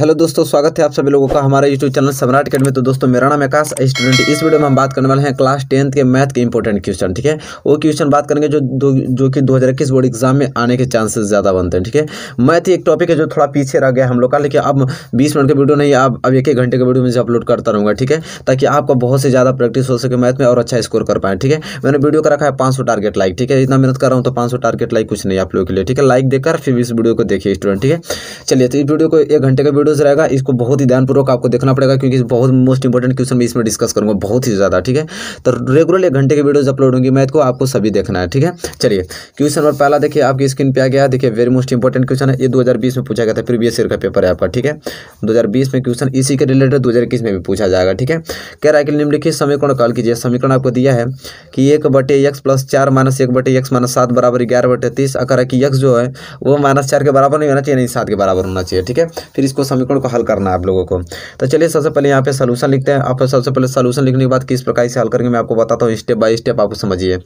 Hello दोस्तों स्वागत है आप सभी लोगों का हमारे यूट्यूब चैनल सम्राट अकेडमी तो दोस्तों मेरा नाम आकाश स्टूडेंट इस वीडियो में हम बात करने वाले हैं क्लास टेंथ के मैथ के इंपॉर्टेंट क्वेश्चन ठीक है वो क्वेश्चन बात करेंगे जो जो कि 2021 बोर्ड एग्जाम में आने के चांसेस ज़्यादा बनते हैं ठीक है मैथ एक टॉपिक है जो थोड़ा पीछे रह गया हम लोग का लेकिन अब बीस मिनट का वीडियो नहीं अब अब एक एक घंटे का वीडियो मुझे अपलोड करता रहूँगा ठीक है ताकि आपको बहुत से ज़्यादा प्रैक्टिस हो सके मैथ में और अच्छा स्कोर कर पाए ठीक है मैंने वीडियो का रखा है पाँच टारगेट लाइक ठीक है इतना मेहनत कर रहा हूँ तो पाँच टारगेट लाइक कुछ नहीं आप लोगों के लिए ठीक है लाइक देकर फिर इस वीडियो को देखिए स्टूडेंट ठीक है चलिए तो इस वीडियो को एक घंटे का वीडियोस रहेगा इसको बहुत ही ध्यानपूर्वक आपको देखना पड़ेगा क्योंकि बहुत मोस्ट इंपॉर्टेंट क्वेश्चन मैं इसमें डिस्कस करूंगा बहुत ही ज़्यादा ठीक है तो रेगुलर एक घंटे की वीडियोज़ अपलोड होंगी मैथ को आपको सभी देखना है ठीक है चलिए क्वेश्चन नंबर पहला देखिए आपकी स्क्रीन पर आ गया देखिए वेरी मोस्ट इंपॉर्टेंट क्वेश्चन है ये दो में पूछा गया था प्रीवियस ईयर का पेपर है आपका ठीक है दो में क्वेश्चन इसी के रिलेटेड दो में भी पूछा जाएगा ठीक है कह रहा है कि निम्नलिखित समीकरण कॉल कीजिए समीकरण आपको दिया है कि एक बटे एक्स प्लस चार माइनस एक बटे एक्स माइनस सात बराबर ग्यारह बटे तीस अगर है कि एक्स जो है वो माइनस चार के बराबर नहीं होना चाहिए नहीं सात के बराबर होना चाहिए ठीक है फिर इसको समीकरण को हल करना है आप लोगों को तो चलिए सबसे पहले यहाँ पे सोलूशन लिखते हैं आप सबसे पहले सोलूशन लिखने के बाद किस प्रकार से हल करेंगे मैं आपको बताता हूँ स्टेप बाय स्टेप आपको समझिए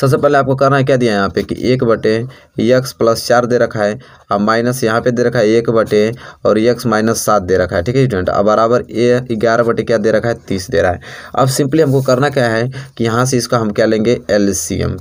सबसे पहले आपको करना है क्या दिया है यहाँ पे कि एक बटे यक्स प्लस चार दे रखा है अब माइनस यहाँ पे दे रखा है एक बटे और यक्स माइनस सात दे रखा है ठीक है स्टूडेंट अब बराबर ए ग्यारह बटे क्या दे रखा है तीस दे रहा है अब सिंपली हमको करना क्या है कि यहाँ से इसका हम क्या लेंगे एल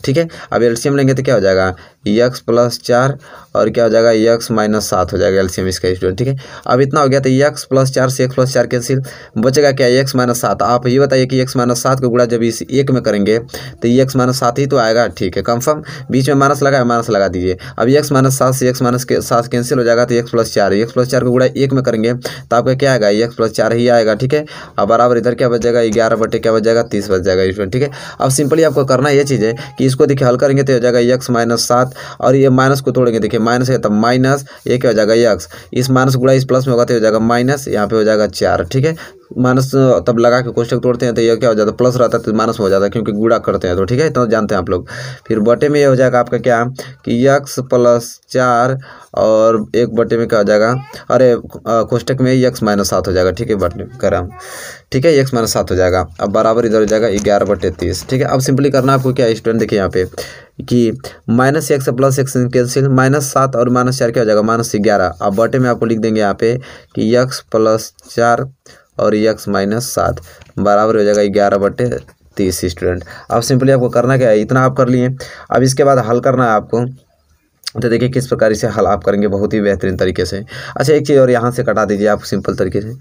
ठीक है अब एल लेंगे तो क्या हो जाएगा यक्स प्लस चार और क्या हो जाएगा यक्स माइनस सात हो जाएगा एलसीएम इसका स्टूडेंट ठीक है अब इतना हो गया तो यक्स प्लस चार से एक्स प्लस चार कैंसिल बचेगा क्या यक्स माइनस सात आप ये बताइए कि यक्स माइनस सात को गुड़ा जब इस एक में करेंगे तो यक्स माइनस सात ही तो आएगा ठीक है कंफर्म बीच में माइनस लगा माइनस लगा दीजिए अब यक्स माइनस सात से एक्स माइनस सात कैंसिल हो जाएगा तो एक्स प्लस चार एक्स प्लस चार को गुड़ा एक में करेंगे तो आपका क्या आएगा एक्स प्लस चार ही आएगा ठीक है अब बराबर इधर क्या बच जाएगा ग्यारह बटे क्या बच जाएगा तीस बच जाएगा स्टूडेंट ठीक है अब सिंपली आपको करना यह चीज़ है कि इसको देखिए हल करेंगे तो हो जाएगा यक्स माइनस सात साथ और ये माइनस को तोड़ेंगे देखिए माइनस है तो माइनस ये क्या हो जाएगा यक्स इस माइनस गुड़ा इस प्लस में होगा तो हो जाएगा माइनस यहाँ पे हो जाएगा चार ठीक है माइनस तब लगा के कोष्टक तोड़ते हैं तो ये क्या हो जाता है प्लस रहता है तो माइनस हो जाता है क्योंकि गुड़ा करते हैं तो ठीक है तो जानते हैं आप लोग फिर बटे में ये हो जाएगा आपका क्या कि यक्स प्लस चार और एक बटे में क्या हो जाएगा अरे कोष्टक में यक्स माइनस सात हो जाएगा ठीक है बटे में करा ठीक है एक्स माइनस सात हो जाएगा अब बराबर इधर हो जाएगा ग्यारह बटे तीस ठीक है अब सिंपली करना आपको क्या स्टूडेंट देखिए यहाँ पे कि minus x plus x cancel minus सात और माइनस चार क्या हो जाएगा माइनस ग्यारह अब बटे में आपको लिख देंगे यहाँ पे कि यक्स प्लस चार और यक्स माइनस सात बराबर हो जाएगा ग्यारह बटे तीस स्टूडेंट अब सिंपली आपको करना क्या है इतना आप कर लिए अब इसके बाद हल करना है आपको तो देखिए किस प्रकार इसे हल आप करेंगे बहुत ही बेहतरीन तरीके से अच्छा एक चीज़ और यहाँ से कटा दीजिए आप सिंपल तरीके से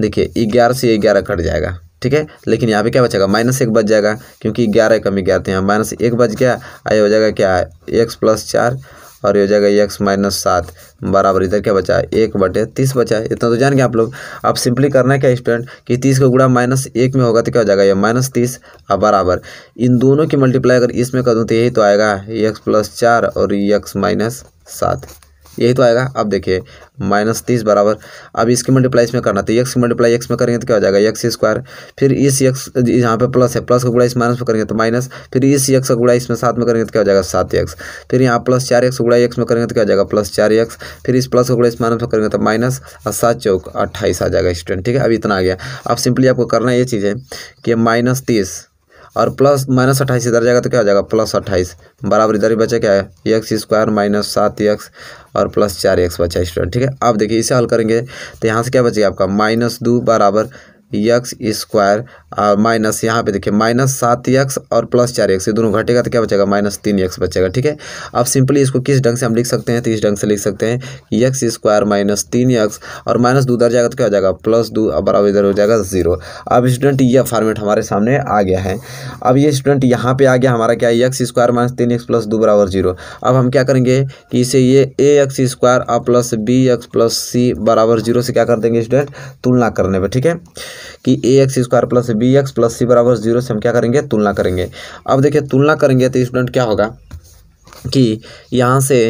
देखिए ग्यारह से ग्यारह कट जाएगा ठीक है लेकिन यहाँ पे क्या बचेगा माइनस एक बच जाएगा क्योंकि ग्यारह कम ग्यारह यहाँ माइनस एक बच गया आ हो जाएगा क्या एक्स प्लस चार और ये हो जाएगा एक्स माइनस सात बराबर इधर क्या बचा एक बटे तीस बचा है इतना तो जान गए आप लोग अब सिंपली करना है क्या स्टूडेंट कि तीस का गुड़ा माइनस एक में होगा तो क्या हो जाएगा ये माइनस तीस और बराबर इन दोनों की मल्टीप्लाई अगर इसमें कर दूँ तो यही तो आएगा एक्स प्लस चार और एक्स माइनस सात यही तो आएगा अब देखिए माइनस तीस बराबर अब इसकी मल्टीप्लाई इसमें करना था यक्स मल्टीप्लाई एक्स में करेंगे तो क्या हो जाएगा एक्स स्क्वायर फिर इस एक्स यहाँ पे प्लस है प्लस का गुड़ा इस माइनस में करेंगे तो माइनस फिर इस एक्स का गुड़ा इसमें साथ में करेंगे तो क्या हो जाएगा सात एक्स फिर यहाँ प्लस चार एक्स गुड़ा एक्स में करेंगे तो क्या हो जाएगा प्लस चार एक्स फिर इस प्लस का गुड़ा इस माइनस में करेंगे तो माइनस और सात चौक अट्ठाईस आ जाएगा स्टूडेंट ठीक है अब इतना आ गया अब सिंपली आपको करना ये चीज़ है कि माइनस तीस और प्लस माइनस अट्ठाईस इधर जाएगा तो क्या हो जाएगा प्लस अट्ठाईस बराबर इधर ही बचा क्या है एक्स स्क्वायर माइनस सात एक्स और प्लस चार एक्स बचा स्टूडेंट ठीक है अब देखिए इसे हल करेंगे तो यहाँ से क्या बचेगा आपका माइनस दो बराबर यक्स स्क्वायर माइनस यहाँ पे देखिए माइनस सात एक्स और प्लस चार एक्स ये दोनों घटेगा तो क्या बचेगा माइनस तीन एक्स बचेगा ठीक है अब सिंपली इसको किस ढंग से हम लिख सकते हैं तो इस ढंग से लिख सकते हैं कि एक्स स्क्वायर माइनस तीन एक्स और माइनस दो उधर जाएगा तो क्या हो जाएगा प्लस दो बराबर इधर हो जाएगा जीरो अब स्टूडेंट यह फॉर्मेट हमारे सामने आ गया है अब ये स्टूडेंट यहाँ पर आ गया हमारा क्या एक्स स्क्वायर माइनस तीन एक्स प्लस दो बराबर जीरो अब हम क्या करेंगे कि इसे ये ए एक्स स्क्वायर और plus b x plus c बराबर जीरो से क्या कर देंगे स्टूडेंट तुलना करने पर ठीक है कि a x square plus b x plus c बराबर जीरो से हम क्या करेंगे तुलना करेंगे अब देखिए तुलना करेंगे तो स्टूडेंट क्या होगा कि यहाँ से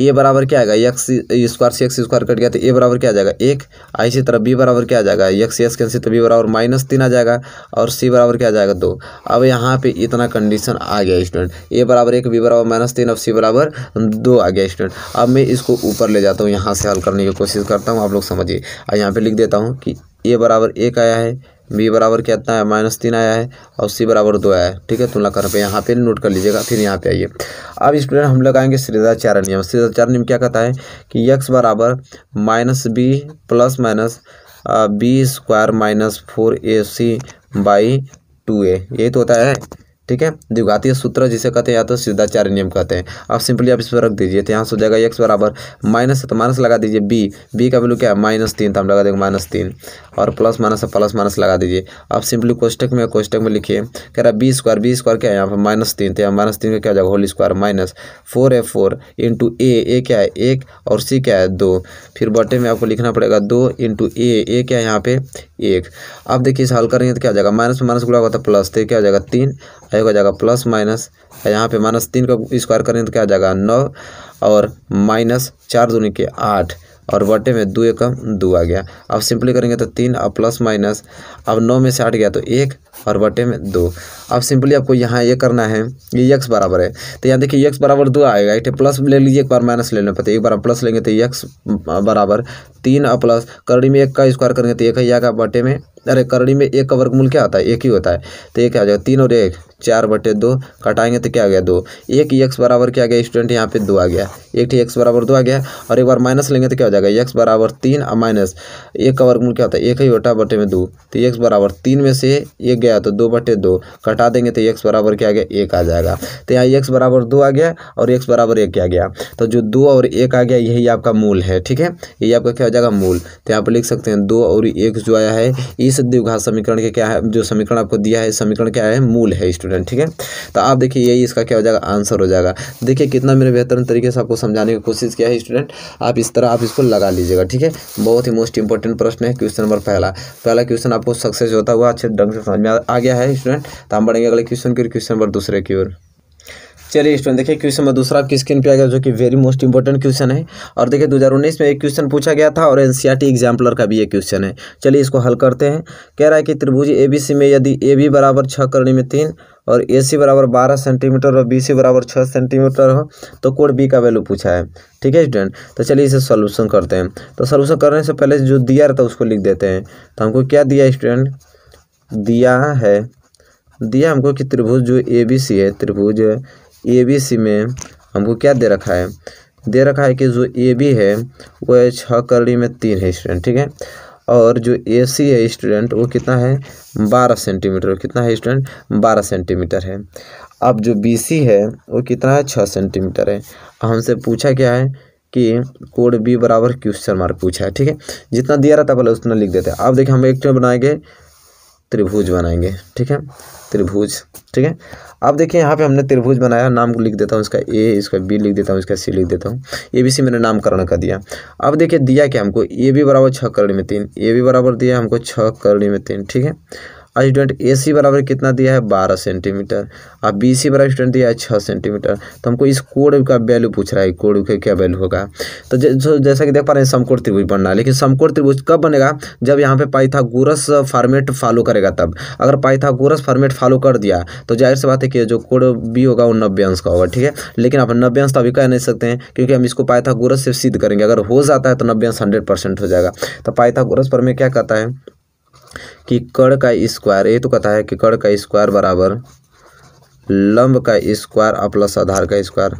ए बराबर क्या आएगा एक्स स्क्वायर से एक्स स्क्वायर कट गया तो ए बराबर क्या आ जाएगा एक इसी तरह बी बराबर क्या आ जाएगा एक्स एक्स कैंसिल तो बी बराबर माइनस तीन आ जाएगा और सी बराबर क्या आ जाएगा दो अब यहाँ पे इतना कंडीशन आ गया स्टूडेंट ए बराबर एक बी बराबर माइनस तीन अब सी बराबर दो आ गया स्टूडेंट अब मैं इसको ऊपर ले जाता हूँ यहाँ से हल करने की कोशिश करता हूँ आप लोग समझिए और यहाँ पर लिख देता हूँ कि ए बराबर एक आया है बी बराबर क्या आता है माइनस तीन आया है और सी बराबर दो आया है ठीक है तुलना कर पे यहाँ पे नोट कर लीजिएगा फिर यहाँ पे आइए अब स्टूडेंट हम लोग आएंगे श्रीदाचार्य नियम श्रीदाचार्य नियम क्या कहता है कि यक्स बराबर minus b plus minus b square minus four a c by two a यही तो होता है ठीक है द्विघातीय सूत्र जिसे कहते हैं या तो सिद्धाचार्य नियम कहते हैं अब सिंपली आप इस पर रख दीजिए तो यहाँ से हो जाएगा एक्स बराबर माइनस तो माइनस लगा दीजिए बी बी का वैल्यू क्या है माइनस तीन तो हम लगा देंगे माइनस तीन और प्लस माइनस प्लस माइनस लगा दीजिए अब सिंपली कोष्टक में कोष्टक में लिखिए कह रहा है बी स्क्वायर बी स्क्वायर क्या है यहाँ पर माइनस तीन तो यहाँ माइनस तीन का क्या हो जाएगा होल स्क्वायर माइनस फोर है फोर इंटू ए ए क्या है एक और सी क्या है दो फिर बटे में आपको लिखना पड़ेगा दो इंटू ए ए क्या है यहाँ पे एक अब देखिए इसे हल करेंगे तो क्या हो जाएगा माइनस में माइनस गुड़ा होता है प्लस तो, तो क्या हो जाएगा तीन एक हो जाएगा प्लस माइनस यहाँ पे माइनस तीन का स्क्वायर करेंगे तो क्या आ जाएगा नौ और माइनस चार दूनी के आठ और बटे में दो एकम दो आ गया अब सिंपली करेंगे तो तीन और प्लस माइनस अब नौ में से आठ गया तो एक और बटे में दो अब सिंपली आपको यहाँ ये करना है ये यक्स बराबर है तो यहाँ देखिए यक्स बराबर दो आएगा एक तो प्लस ले लीजिए एक बार माइनस ले लेने है एक बार प्लस लेंगे तो यक्स बराबर तीन और प्लस करड़ी में एक का स्क्वायर करेंगे तो एक ही आएगा बटे में अरे करड़ी में एक का वर्गमूल क्या होता है एक ही होता है तो एक आ जाएगा तीन और एक चार बटे दो कटाएंगे तो क्या आ गया दो एक ही एक्स बराबर क्या आ गया स्टूडेंट यहाँ पे दो आ गया एक ठीक एक्स बराबर दो आ गया और एक बार माइनस लेंगे तो क्या हो जाएगा एक्स बराबर तीन और माइनस एक का वर्गमूल क्या होता है एक ही होता है बटे में दो तो एक बराबर तीन में से एक गया तो दो बटे दो कटा देंगे तो एक्स बराबर क्या आ गया एक आ जाएगा तो यहाँ एक बराबर दो आ गया और एक बराबर एक आ गया तो जो दो और एक आ गया यही आपका मूल है ठीक है यही आपका क्या हो जाएगा मूल तो यहाँ पर लिख सकते हैं दो और एक जो आया है इस द्विघात समीकरण के क्या है जो समीकरण आपको दिया है समीकरण क्या है मूल है स्टूडेंट ठीक है तो आप देखिए यही इसका क्या हो जाएगा आंसर हो जाएगा देखिए कितना मैंने बेहतरीन तरीके से आपको समझाने की कोशिश किया है स्टूडेंट आप इस तरह आप इसको लगा लीजिएगा ठीक है बहुत ही मोस्ट इंपॉर्टेंट प्रश्न है क्वेश्चन नंबर पहला पहला क्वेश्चन आपको सक्सेस होता हुआ अच्छे ढंग से समझ में आ गया है स्टूडेंट तो हम बढ़ेंगे अगले क्वेश्चन की क्वेश्चन नंबर दूसरे की ओर चलिए स्टूडेंट देखिए क्वेश्चन में दूसरा किस स्क्रीन पे आ गया जो कि वेरी मोस्ट इंपॉर्टेंट क्वेश्चन है और देखिए 2019 में एक क्वेश्चन पूछा गया था और एनसीईआरटी एग्जाम्पलर e का भी ये क्वेश्चन है चलिए इसको हल करते हैं कह रहा है कि त्रिभुज एबीसी में यदि ए बी बराबर छः करने में तीन और ए सी बराबर बारह सेंटीमीटर और बी सी बराबर छः सेंटीमीटर हो तो कोड बी का वैल्यू पूछा है ठीक है स्टूडेंट तो चलिए इसे सोल्यूशन करते हैं तो सोल्यूशन करने से पहले जो दिया रहता है उसको लिख देते हैं तो हमको क्या दिया स्टूडेंट दिया है दिया हमको कि त्रिभुज जो ए बी सी है त्रिभुज ए बी सी में हमको क्या दे रखा है दे रखा है कि जो ए बी है है छः करड़ी में तीन है स्टूडेंट ठीक है और जो ए सी है स्टूडेंट वो कितना है बारह सेंटीमीटर कितना है स्टूडेंट बारह सेंटीमीटर है अब जो बी सी है वो कितना है छः सेंटीमीटर है हमसे पूछा क्या है कि कोड बी बराबर क्वेश्चन मार्क पूछा है ठीक है जितना दिया रहता है पहले उतना लिख देते हैं अब देखिए हम एक तो बनाएंगे त्रिभुज बनाएंगे ठीक है त्रिभुज ठीक है अब देखिए यहाँ पे हमने त्रिभुज बनाया नाम लिख देता हूँ इसका ए इसका बी लिख देता हूँ इसका सी लिख देता हूँ ए बी सी मैंने नामकरण कर दिया अब देखिए दिया क्या हमको ए बी बराबर छः करणी में तीन ए बी बराबर दिया हमको छः करणी में तीन ठीक है और स्टूडेंट ए सी बराबर कितना दिया है बारह सेंटीमीटर और बी सी बराबर स्टूडेंट दिया है छः सेंटीमीटर तो हमको इस कोड का वैल्यू पूछ रहा है कोड का क्या वैल्यू होगा तो जैसा कि देख पा रहे हैं समकोण त्रिभुज बन रहा है लेकिन समकोण त्रिभुज कब बनेगा जब यहाँ पे पाइथागोरस फॉर्मेट फॉलो करेगा तब अगर पाइथागोरस फॉर्मेट फॉलो कर दिया तो जाहिर सी बात है कि जो कोड बी होगा वो नब्बे अंश का होगा ठीक है लेकिन आप नब्बे अंश तो अभी कह नहीं सकते हैं क्योंकि हम इसको पाइथागोरस से सिद्ध करेंगे अगर हो जाता है तो नब्बे अंश हंड्रेड परसेंट हो जाएगा तो पाइथागोरस पर में क्या कहता है कि कड़ का स्क्वायर ये तो कहता है कि कड़ का स्क्वायर बराबर लंब का स्क्वायर और प्लस आधार का स्क्वायर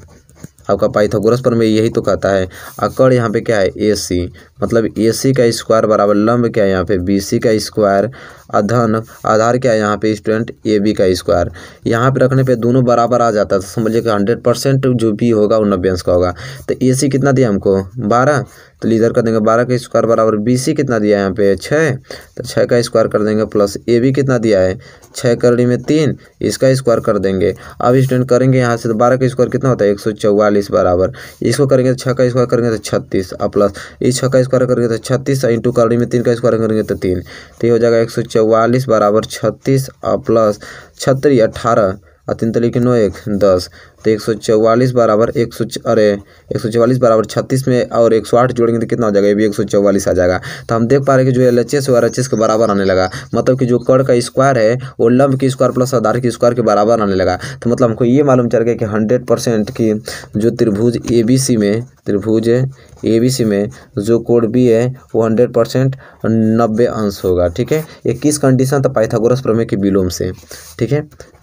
आपका पाइथागोरस पर में यही तो कहता है अकड़ यहाँ पे क्या है ए सी मतलब ए सी का स्क्वायर बराबर लंब क्या है यहाँ पे बी सी का स्क्वायर अधन आधार क्या है यहाँ पे स्टूडेंट ए बी का स्क्वायर यहाँ पे रखने पे दोनों बराबर आ जाता है तो समझिए कि हंड्रेड परसेंट जो भी होगा वो नब्बे अंश का होगा तो ए सी कितना दिया हमको बारह तो इधर कर देंगे बारह का स्क्वायर बराबर बी सी कितना दिया है यहाँ पे छः तो छः का स्क्वायर कर देंगे प्लस ए बी कितना दिया है छः करड़ी में तीन इसका स्क्वायर कर देंगे अब स्टूडेंट करेंगे यहाँ से तो बारह का स्क्वायर कितना होता है एक सौ चौवालीस बराबर इसको करेंगे तो छः का तो स्क्वायर करेंगे तो छत्तीस और प्लस इस छः का स्क्वायर करेंगे तो छत्तीस इंटू करड़ी में तीन का स्क्वायर करेंगे तो तीन तो ये हो जाएगा एक सौ चौवालीस बराबर छत्तीस और प्लस छत्तीस अठारह और तीन तरीके नौ एक दस तो एक सौ चौवालीस बराबर एक सौ अरे एक सौ चौवालीस बराबर छत्तीस में और एक सौ आठ जोड़ेंगे तो कितना हो जाएगा ये भी एक सौ चौवालीस आ जाएगा तो हम देख पा रहे हैं कि जो एल एच एस और एच एस के बराबर आने लगा मतलब कि जो कड़ का स्क्वायर है वो लम्ब की स्क्वायर प्लस आधार की स्क्वायर के बराबर आने लगा तो मतलब हमको ये मालूम चल गया कि हंड्रेड परसेंट की जो त्रिभुज ए बी सी में त्रिभुज ए बी सी में जो कोड बी है वो हंड्रेड परसेंट नब्बे अंश होगा ठीक है ये किस कंडीशन तो पाइथागोरस प्रमेय के विलोम से ठीक है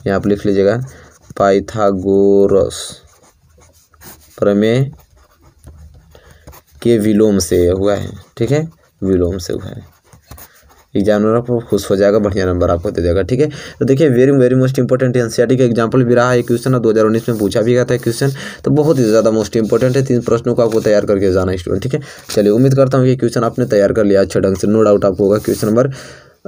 यहाँ आप लिख लीजिएगा पाइथागोरस प्रमेय के विलोम से हुआ है ठीक है विलोम से हुआ है एग्जाम आपको तो खुश हो जाएगा बढ़िया नंबर आपको दे देगा ठीक है तो देखिए very very most important n का एग्जाम्पल भी रहा है क्वेश्चन ना दो हज़ार उन्नीस में पूछा भी गया था क्वेश्चन तो बहुत ही ज़्यादा मोस्ट इंपॉर्टेंट है तीन प्रश्नों को आपको तैयार करके जाना स्टूडेंट ठीक है चलिए उम्मीद करता हूँ कि क्वेश्चन आपने तैयार कर लिया अच्छे ढंग से नो डाउट आपको होगा क्वेश्चन नंबर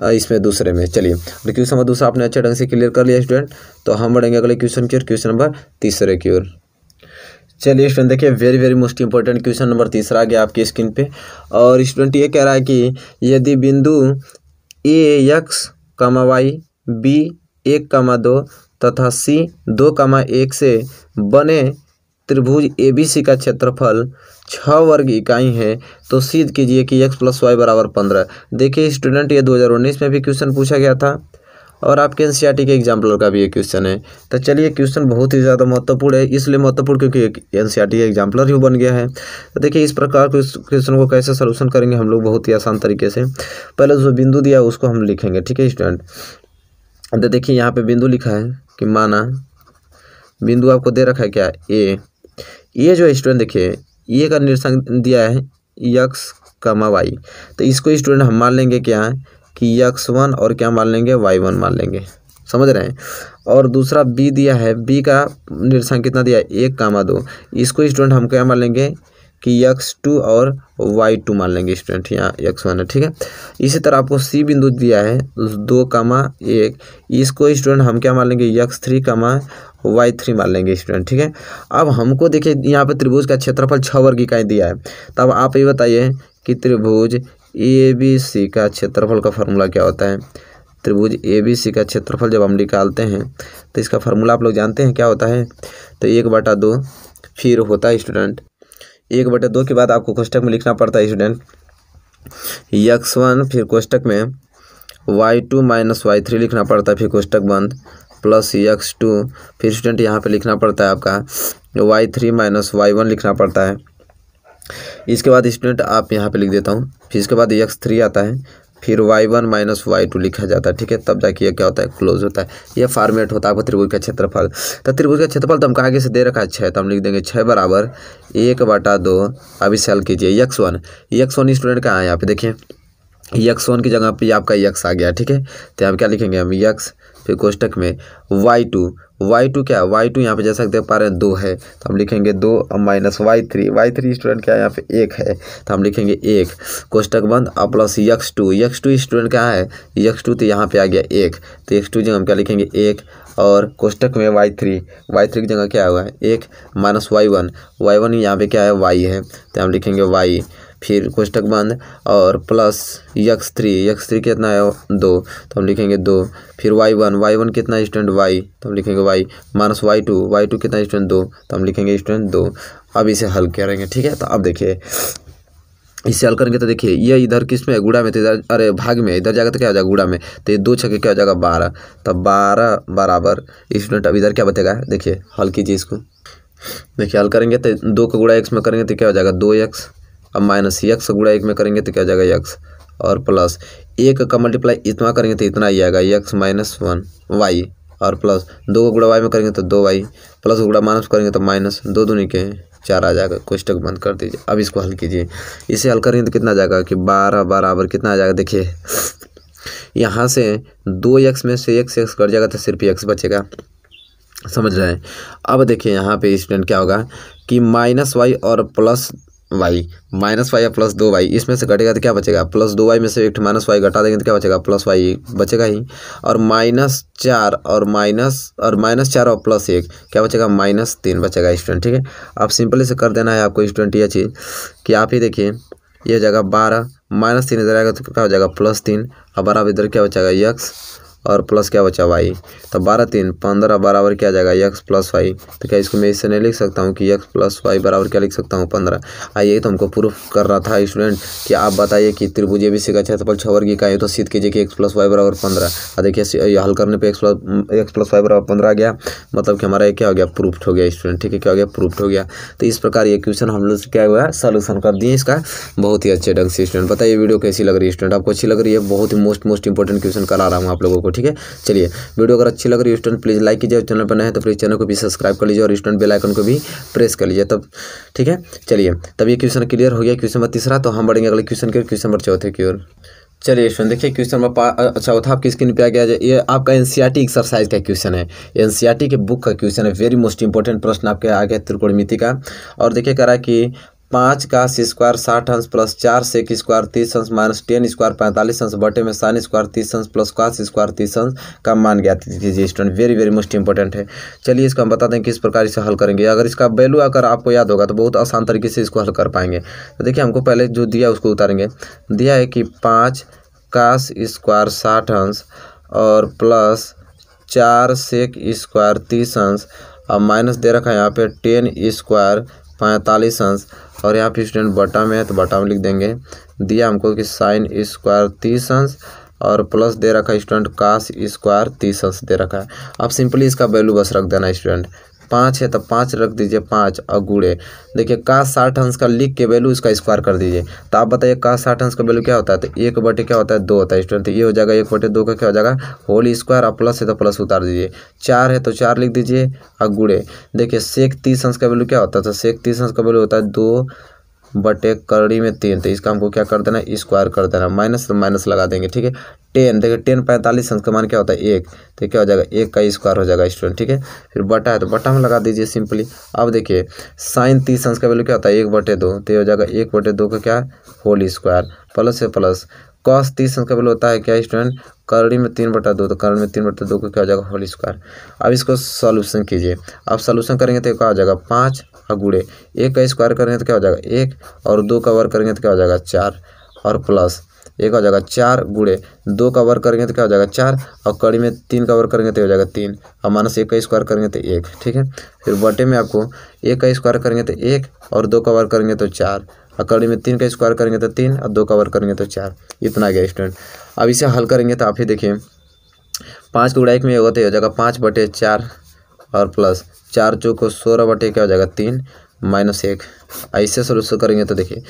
इसमें दूसरे में चलिए और क्वेश्चन नंबर दूसरा आपने अच्छे ढंग से क्लियर कर लिया स्टूडेंट तो हम बढ़ेंगे अगले क्वेश्चन की ओर क्वेश्चन नंबर तीसरे की ओर चलिए स्टूडेंट देखिए very very most important question number तीसरा आ गया आपकी स्क्रीन पे और स्टूडेंट ये कह रहा है कि यदि बिंदु a x comma y b एक कमा दो तथा सी दो कमा एक से बने त्रिभुज ए बी सी का क्षेत्रफल छः वर्ग इकाई है तो सीध कीजिए कि एक्स प्लस वाई बराबर पंद्रह देखिए स्टूडेंट ये 2019 में भी क्वेश्चन पूछा गया था और आपके एन e के एग्जाम्पल का भी ये क्वेश्चन है तो चलिए क्वेश्चन बहुत ही ज़्यादा महत्वपूर्ण है इसलिए महत्वपूर्ण क्योंकि एन सी का एग्जाम्पलर ही बन गया है तो देखिए इस प्रकार के क्वेश्चन को कैसे सोल्यूशन करेंगे हम लोग बहुत ही आसान तरीके से पहले जो बिंदु दिया उसको हम लिखेंगे ठीक है स्टूडेंट तो देखिए यहाँ पर बिंदु लिखा है कि माना बिंदु आपको दे रखा है क्या ए ये जो स्टूडेंट देखिए ये का निरसंग दिया है यक्स कमा वाई तो इसको स्टूडेंट हम मान लेंगे क्या है कि यक्स वन और क्या मान लेंगे वाई वन मान लेंगे समझ रहे हैं और दूसरा बी दिया है बी का निरसंग कितना दिया है एक कामा दो इसको स्टूडेंट हम क्या मान लेंगे कि यक्स टू और वाई टू मान लेंगे स्टूडेंट यहाँ यक्स वन है ठीक है इसी तरह आपको सी बिंदु दिया है दो कामा एक इसको स्टूडेंट हम क्या मान लेंगे x three comma y three मान लेंगे स्टूडेंट ठीक है अब हमको देखिए यहाँ पर त्रिभुज का क्षेत्रफल छः वर्ग इकाई दिया है तब आप ये बताइए कि त्रिभुज ए बी सी का क्षेत्रफल का फॉर्मूला क्या होता है त्रिभुज ए बी सी का क्षेत्रफल जब हम निकालते हैं तो इसका फॉर्मूला आप लोग जानते हैं क्या होता है तो एक बटा दो फिर होता है स्टूडेंट एक बटा दो के बाद आपको कोष्टक में लिखना पड़ता है स्टूडेंट यक्स वन फिर कोष्टक में y two minus y three लिखना पड़ता है फिर कोष्टक बंद प्लस एक्स टू फिर स्टूडेंट यहाँ पे लिखना पड़ता है आपका y three minus y one लिखना पड़ता है इसके बाद स्टूडेंट आप यहाँ पे लिख देता हूँ फिर इसके बाद एक्स थ्री आता है फिर y one minus y two लिखा जाता है ठीक है तब जाके ये क्या होता है क्लोज होता है ये फॉर्मेट होता है आपका त्रिभुज का क्षेत्रफल तो त्रिभुज का क्षेत्रफल तो हम आगे से दे रखा है छः तो हम लिख देंगे छः बराबर एक बटा दो अभी सेल कीजिए x one x one student कहाँ है यहाँ पे देखिए यक्स वन की जगह पर आपका यक्स आ गया ठीक है तो यहाँ क्या लिखेंगे हम यक्स फिर कोष्टक में वाई टू वाई टू क्या है वाई टू यहाँ पे जैसा देख पा रहे हैं दो है तो हम लिखेंगे दो minus y three y three student क्या है यहाँ पे एक है तो हम लिखेंगे एक कोष्टक बंद और plus x two x two student क्या है यक्स टू तो यहाँ पे आ गया एक तो यक्स टू जगह हम क्या लिखेंगे एक और कोष्टक में वाई थ्री वाई थ्री की जगह क्या हुआ है एक minus y one y one यहाँ पे क्या है वाई है तो हम लिखेंगे वाई फिर कोष्टक बंद और plus x three x three कितना है दो तो हम लिखेंगे दो फिर वाई वन वाई वन कितना स्टूडेंट वाई तो हम लिखेंगे y minus y two y two कितना स्टूडेंट दो तो हम लिखेंगे स्टूडेंट दो अब इसे हल करेंगे ठीक है तो अब देखिए इसे हल करेंगे तो देखिए ये इधर किस में गुड़ा में तो इधर अरे भाग में इधर जाएगा तो क्या हो जाएगा गुड़ा में तो ये दो छके क्या हो जाएगा बारह तो बारह बराबर स्टूडेंट अब इधर क्या बतेगा देखिए हल कीजिए इसको देखिए हल करेंगे तो दो का गुड़ा एक्स में करेंगे तो क्या हो जाएगा दो एक्स अब माइनस यक्स गुड़ा एक में करेंगे तो क्या जाएगा यक्स और प्लस एक का मल्टीप्लाई इतना करेंगे तो इतना ही आएगा यक्स माइनस वन वाई और प्लस दो का गुड़ा वाई में करेंगे तो दो वाई प्लस गुड़ा माइनस करेंगे तो माइनस दो दूनी के चार आ जाएगा कोष्टक बंद कर दीजिए अब इसको हल कीजिए इसे हल करेंगे तो कितना आ जाएगा कि बारह बराबर कितना आ जाएगा देखिए यहाँ से दो यक्स में से एक कट जाएगा तो सिर्फ यक्स बचेगा समझ रहे हैं अब देखिए यहाँ पे स्टूडेंट क्या होगा कि माइनस वाई और प्लस वाई माइनस वाई या प्लस दो वाई इसमें से घटेगा तो क्या बचेगा प्लस दो वाई में से एक माइनस वाई घटा देंगे तो क्या बचेगा प्लस वाई बचेगा ही और माइनस चार और माइनस और माइनस चार और प्लस एक क्या बचेगा माइनस तीन बचेगा स्टूडेंट ठीक है आप सिंपली से कर देना है आपको स्टूडेंट यह चीज़ कि आप ही देखिए ये जगह बारह माइनस तीन इधर आएगा तो क्या हो जाएगा प्लस तीन और बराबर इधर क्या बचेगा यक्स और प्लस क्या बचा वाई तो बारह तीन पंद्रह बराबर क्या जाएगा यक्स प्लस वाई तो क्या इसको मैं इससे नहीं लिख सकता हूँ कि यक्स प्लस वाई बराबर क्या लिख सकता हूँ पंद्रह आइए तो हमको प्रूफ कर रहा था स्टूडेंट कि आप बताइए कि त्रिभुज ए बी सी का क्षेत्रफल छवर की इकाई तो सीध कीजिए कि एक्स प्लस वाई बराबर पंद्रह और देखिए हल करने पर x plus x plus y बराबर पंद्रह आ गया मतलब कि हमारा ये क्या हो गया प्रूफ हो गया स्टूडेंट ठीक है क्या हो गया प्रूफ हो गया तो इस प्रकार ये क्वेश्चन हम लोग क्या हुआ है सोल्यूशन कर दिए इसका बहुत ही अच्छे ढंग से स्टूडेंट बताइए वीडियो कैसी लग रही है स्टूडेंट आपको अच्छी लग रही है बहुत ही मोस्ट मोस्ट इंपॉर्टेंट क्वेश्चन करा रहा हूँ आप लोगों को को ठीक है चलिए वीडियो अगर अच्छी लग रही है स्टूडेंट प्लीज़ लाइक कीजिए चैनल पर नए तो प्लीज़ चैनल को भी सब्सक्राइब कर लीजिए और स्टूडेंट बेल आइकन को भी प्रेस कर लीजिए तब ठीक है चलिए तब ये क्वेश्चन क्लियर हो गया क्वेश्चन नंबर तीसरा तो हम बढ़ेंगे अगले क्वेश्चन के क्वेश्चन नंबर चौथे की ओर चलिए स्टूडेंट देखिए क्वेश्चन नंबर अच्छा चौथा आपकी स्क्रीन पे आ गया ये आपका एनसीईआरटी एक्सरसाइज का क्वेश्चन है एनसीईआरटी के बुक का क्वेश्चन है वेरी मोस्ट इंपॉर्टेंट प्रश्न आपके आ गया त्रिकोणमिति का और देखिए कह रहा है कि पाँच का स्क्वायर साठ अंश प्लस चार से स्क्वायर तीस अंश माइनस टेन स्क्वायर पैंतालीस अंश बटे में साइन स्क्वायर तीस अंश प्लस कास स्क्वायर तीस अंश का मान ज्ञात कीजिए student very very most important है चलिए इसको हम बता दें किस प्रकार इसे हल करेंगे अगर इसका वैल्यू अगर आपको याद होगा तो बहुत आसान तरीके से इसको हल कर पाएंगे तो देखिए हमको पहले जो दिया उसको उतारेंगे दिया है कि पाँच कास स्क्वायर साठ अंश और प्लस चार सेक स्क्वायर तीस अंश और माइनस दे रखा है यहाँ पे टेन स्क्वायर पैंतालीस अंश और यहाँ पे स्टूडेंट बटा में है तो बटा में लिख देंगे दिया हमको कि साइन स्क्वायर तीस अंश और प्लस दे रखा है स्टूडेंट काश स्क्वायर तीस अंश दे रखा है अब सिंपली इसका वैल्यू बस रख देना स्टूडेंट पाँच है तो पाँच रख दीजिए पाँच और गुड़े देखिए का साठ अंश का लिख के वैल्यू इसका स्क्वायर कर दीजिए तो आप बताइए का साठ अंश का वैल्यू क्या होता है तो एक बटे क्या होता है दो होता है स्टूडेंट तो ये हो जाएगा एक बटे दो का क्या हो जाएगा होल स्क्वायर और प्लस है तो प्लस उतार दीजिए चार है तो चार लिख दीजिए और गुड़े देखिए सेक तीस अंश का वैल्यू क्या होता है तो सेक तीस अंश का वैल्यू होता है दो बटे कड़ी में तीन तो इसका हमको क्या कर देना स्क्वायर कर देना माइनस तो माइनस लगा देंगे ठीक है टेन देखिए टेन पैंतालीस मान क्या होता है एक तो क्या हो जाएगा एक का स्क्वायर हो जाएगा स्टूडेंट ठीक है फिर बटा है तो बटा में लगा दीजिए सिंपली अब देखिए साइन तीस अंश का वैल्यू क्या होता है एक बटे दो तो हो जाएगा एक बटे दो का क्या होल स्क्वायर प्लस से प्लस कॉस तीस बल होता है क्या स्टूडेंट करड़ी में तीन बटा दो तो करड़ी में तीन बटा दो को क्या हो जाएगा होल स्क्वायर अब इसको सॉल्यूशन कीजिए अब सॉल्यूशन करेंगे तो क्या हो जाएगा पाँच और गुड़े एक का स्क्वायर करेंगे तो क्या हो जाएगा एक और दो का वर्ग करेंगे तो क्या हो जाएगा चार और प्लस एक हो जाएगा चार गुड़े दो का वर्ग करेंगे तो क्या हो जाएगा चार और कड़ी में तीन का वर्ग करेंगे तो हो जाएगा तीन और माइनस एक का स्क्वायर करेंगे तो एक ठीक है फिर बटे में आपको एक का स्क्वायर करेंगे तो एक और दो का वर्ग करेंगे तो चार अकड़ी में तीन का स्क्वायर करेंगे तो तीन और दो का करेंगे तो चार इतना आ गया स्टूडेंट अब इसे हल करेंगे तो आप ही देखिए पाँच को उड़ाई में ये होते तो हो जाएगा पाँच बटे चार और प्लस चार चौक सोलह बटे क्या हो जाएगा तीन माइनस एक ऐसे सोल्यूशन करेंगे तो देखिए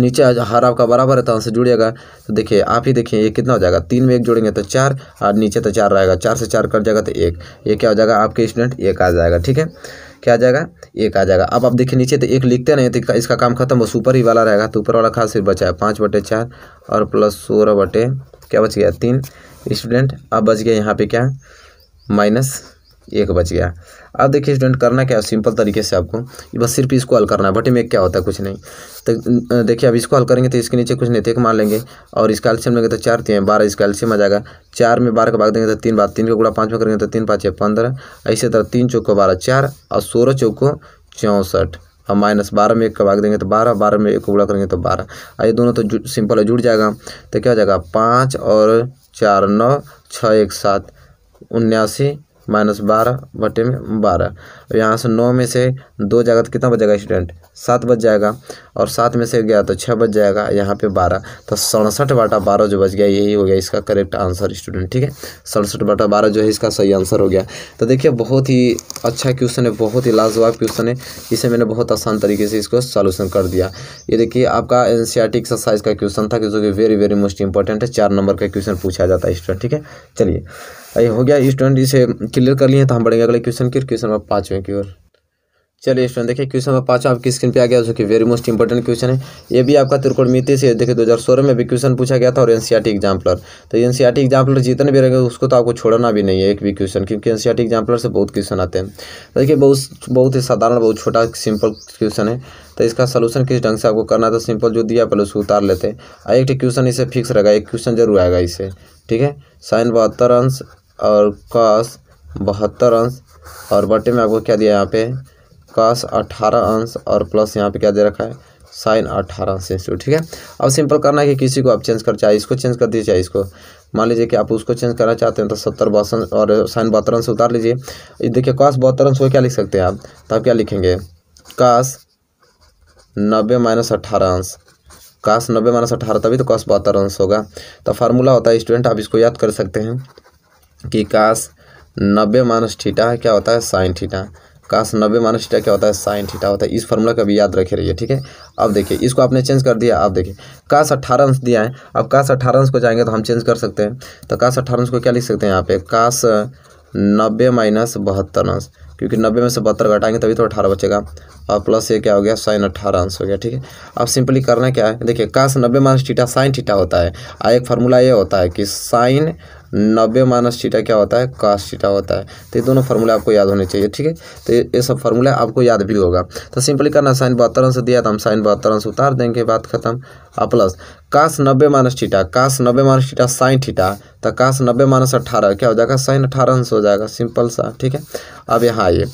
नीचे हर आपका बराबर है तो आंसर जुड़ेगा तो देखिए आप ही देखिए ये कितना हो जाएगा तीन में एक जुड़ेंगे तो चार और नीचे तो चार रहेगा चार से चार कट जाएगा तो एक ये क्या हो जाएगा आपके स्टूडेंट एक आ जाएगा ठीक है क्या आ जाएगा एक आ जाएगा अब आप देखिए नीचे तो एक लिखते नहीं तो इसका काम खत्म बस ऊपर ही वाला रहेगा तो ऊपर वाला खास सिर्फ बचा है पाँच बटे चार और प्लस सोलह बटे क्या बच गया तीन स्टूडेंट अब बच गया यहाँ पे क्या माइनस एक बच गया अब देखिए स्टूडेंट करना क्या है सिंपल तरीके से आपको बस सिर्फ इसको हल करना है बटे में क्या होता है कुछ नहीं तो देखिए अब इसको हल करेंगे तो इसके नीचे कुछ नहीं तो एक मान लेंगे और इसका एल्शियम लेंगे तो चार तीन तो बारह इसका एल्शियम आ जाएगा चार में बारह का भाग देंगे तो तीन बार तीन का गुड़ा पाँच में करेंगे तो तीन पाँच या पंद्रह ऐसे तरह तीन चौको बारह चार और सोलह चौको चौंसठ और माइनस बारह में एक का भाग देंगे तो बारह बारह में एक गुड़ा करेंगे तो बारह और ये दोनों तो सिंपल है जुड़ जाएगा तो क्या हो जाएगा पाँच और चार नौ छः एक सात उन्यासी माइनस बारह बटे में बारह और यहाँ से नौ में से दो जाएगा तो कितना बजेगा स्टूडेंट सात बज जाएगा और सात में से गया तो छः बज जाएगा यहाँ पे बारह तो सड़सठ बाटा बारह जो बच गया यही हो गया इसका करेक्ट आंसर स्टूडेंट ठीक है सड़सठ बाटा बारह जो है इसका सही आंसर हो गया तो देखिए बहुत ही अच्छा क्वेश्चन है बहुत ही लाजवाब क्वेश्चन है इसे मैंने बहुत आसान तरीके से इसको सॉल्यूशन कर दिया ये देखिए आपका एन एक्सरसाइज का क्वेश्चन था जो कि वेरी वेरी मोस्ट इंपॉर्टेंट है चार नंबर का क्वेश्चन पूछा जाता है स्टूडेंट ठीक है चलिए ये हो गया स्टूडेंट इसे क्लियर कर लिए तो हम बढ़ेंगे अगले क्वेश्चन की क्वेश्चन नंबर पाँचवें की ओर चलिए स्टूडेंट देखिए क्वेश्चन नंबर पाँच आपकी स्क्रीन पे आ गया जो कि वेरी मोस्ट इंपॉर्टेंट क्वेश्चन है ये भी आपका त्रिकोण मिति से देखिए दो हजार सोलह में भी क्वेश्चन पूछा गया था और एनसीईआरटी एग्जाम्पलर तो एनसीईआरटी एग्जाम्पलर जितने भी रहेंगे उसको तो आपको छोड़ना भी नहीं है एक भी क्वेश्चन क्योंकि एनसीईआरटी एग्जाम्पलर से बहुत क्वेश्चन आते हैं तो देखिए बहुत बहुत ही साधारण बहुत छोटा सिंपल क्वेश्चन है तो इसका सोल्यूशन किस ढंग से आपको करना था सिंपल तो जो दिया पहले उसको उतार लेते हैं एक क्वेश्चन इसे फिक्स रहेगा एक क्वेश्चन जरूर आएगा इसे ठीक है साइन बहत्तर अंश और कस बहत्तर अंश और बटे में आपको क्या दिया यहाँ पे कस अठारह अंश और प्लस यहाँ पे क्या दे रखा है साइन अठारह अंश इंस्टू ठीक है अब सिंपल करना है कि किसी को आप चेंज कर चाहे इसको चेंज कर दीजिए चाहे इसको मान लीजिए कि आप उसको चेंज करना चाहते हैं तो सत्तर बासन और साइन बहत्तर अंश उतार लीजिए देखिए कॉस बहत्तर अंश को क्या लिख सकते हैं आप तो आप क्या लिखेंगे कस नब्बे माइनस अट्ठारह अंश कास नब्बे माइनस अठारह तभी तो कास बहत्तर अंश होगा तो फार्मूला होता है स्टूडेंट आप इसको याद कर सकते हैं कि काश नब्बे माइनस ठीटा है क्या होता है साइन ठीटा काश नब्बे माइनस ठीटा क्या होता है साइन ठीटा होता है इस फॉर्मूला का भी याद रखे रहिए ठीक है अब देखिए इसको आपने चेंज कर दिया आप देखिए काश अट्ठारह अंश दिया है अब काश अट्ठारह अंश को जाएंगे तो हम चेंज कर सकते हैं तो काश अट्ठारह अंश को क्या लिख सकते हैं यहाँ पे काश नब्बे माइनस बहत्तर अंश क्योंकि नब्बे में से बहत्तर घटाएंगे तभी तो अठारह बचेगा और प्लस ये क्या हो गया साइन अट्ठारह अंश हो गया ठीक है अब सिंपली करना क्या है देखिए काश नब्बे माइनस ठीठा साइन ठीठा होता है और एक फार्मूला ये होता है कि साइन नब्बे माइनस चीटा क्या होता है कास्ट चीटा होता है तो ये दोनों फार्मूला आपको याद होने चाहिए ठीक है तो ये सब फार्मूला आपको याद भी होगा तो सिंपली करना साइन बहत्तर अंश दिया था तो हम साइन बहत्तर अंश उतार देंगे बात खत्म और प्लस काश नब्बे माइनस चीटा काश नब्बे माइनस थीटा साइन ठीटा तो काश नब्बे माइनस तो अट्ठारह क्या हो जाएगा साइन अठारह अंश हो जाएगा सिंपल सा ठीक है अब यहाँ आइए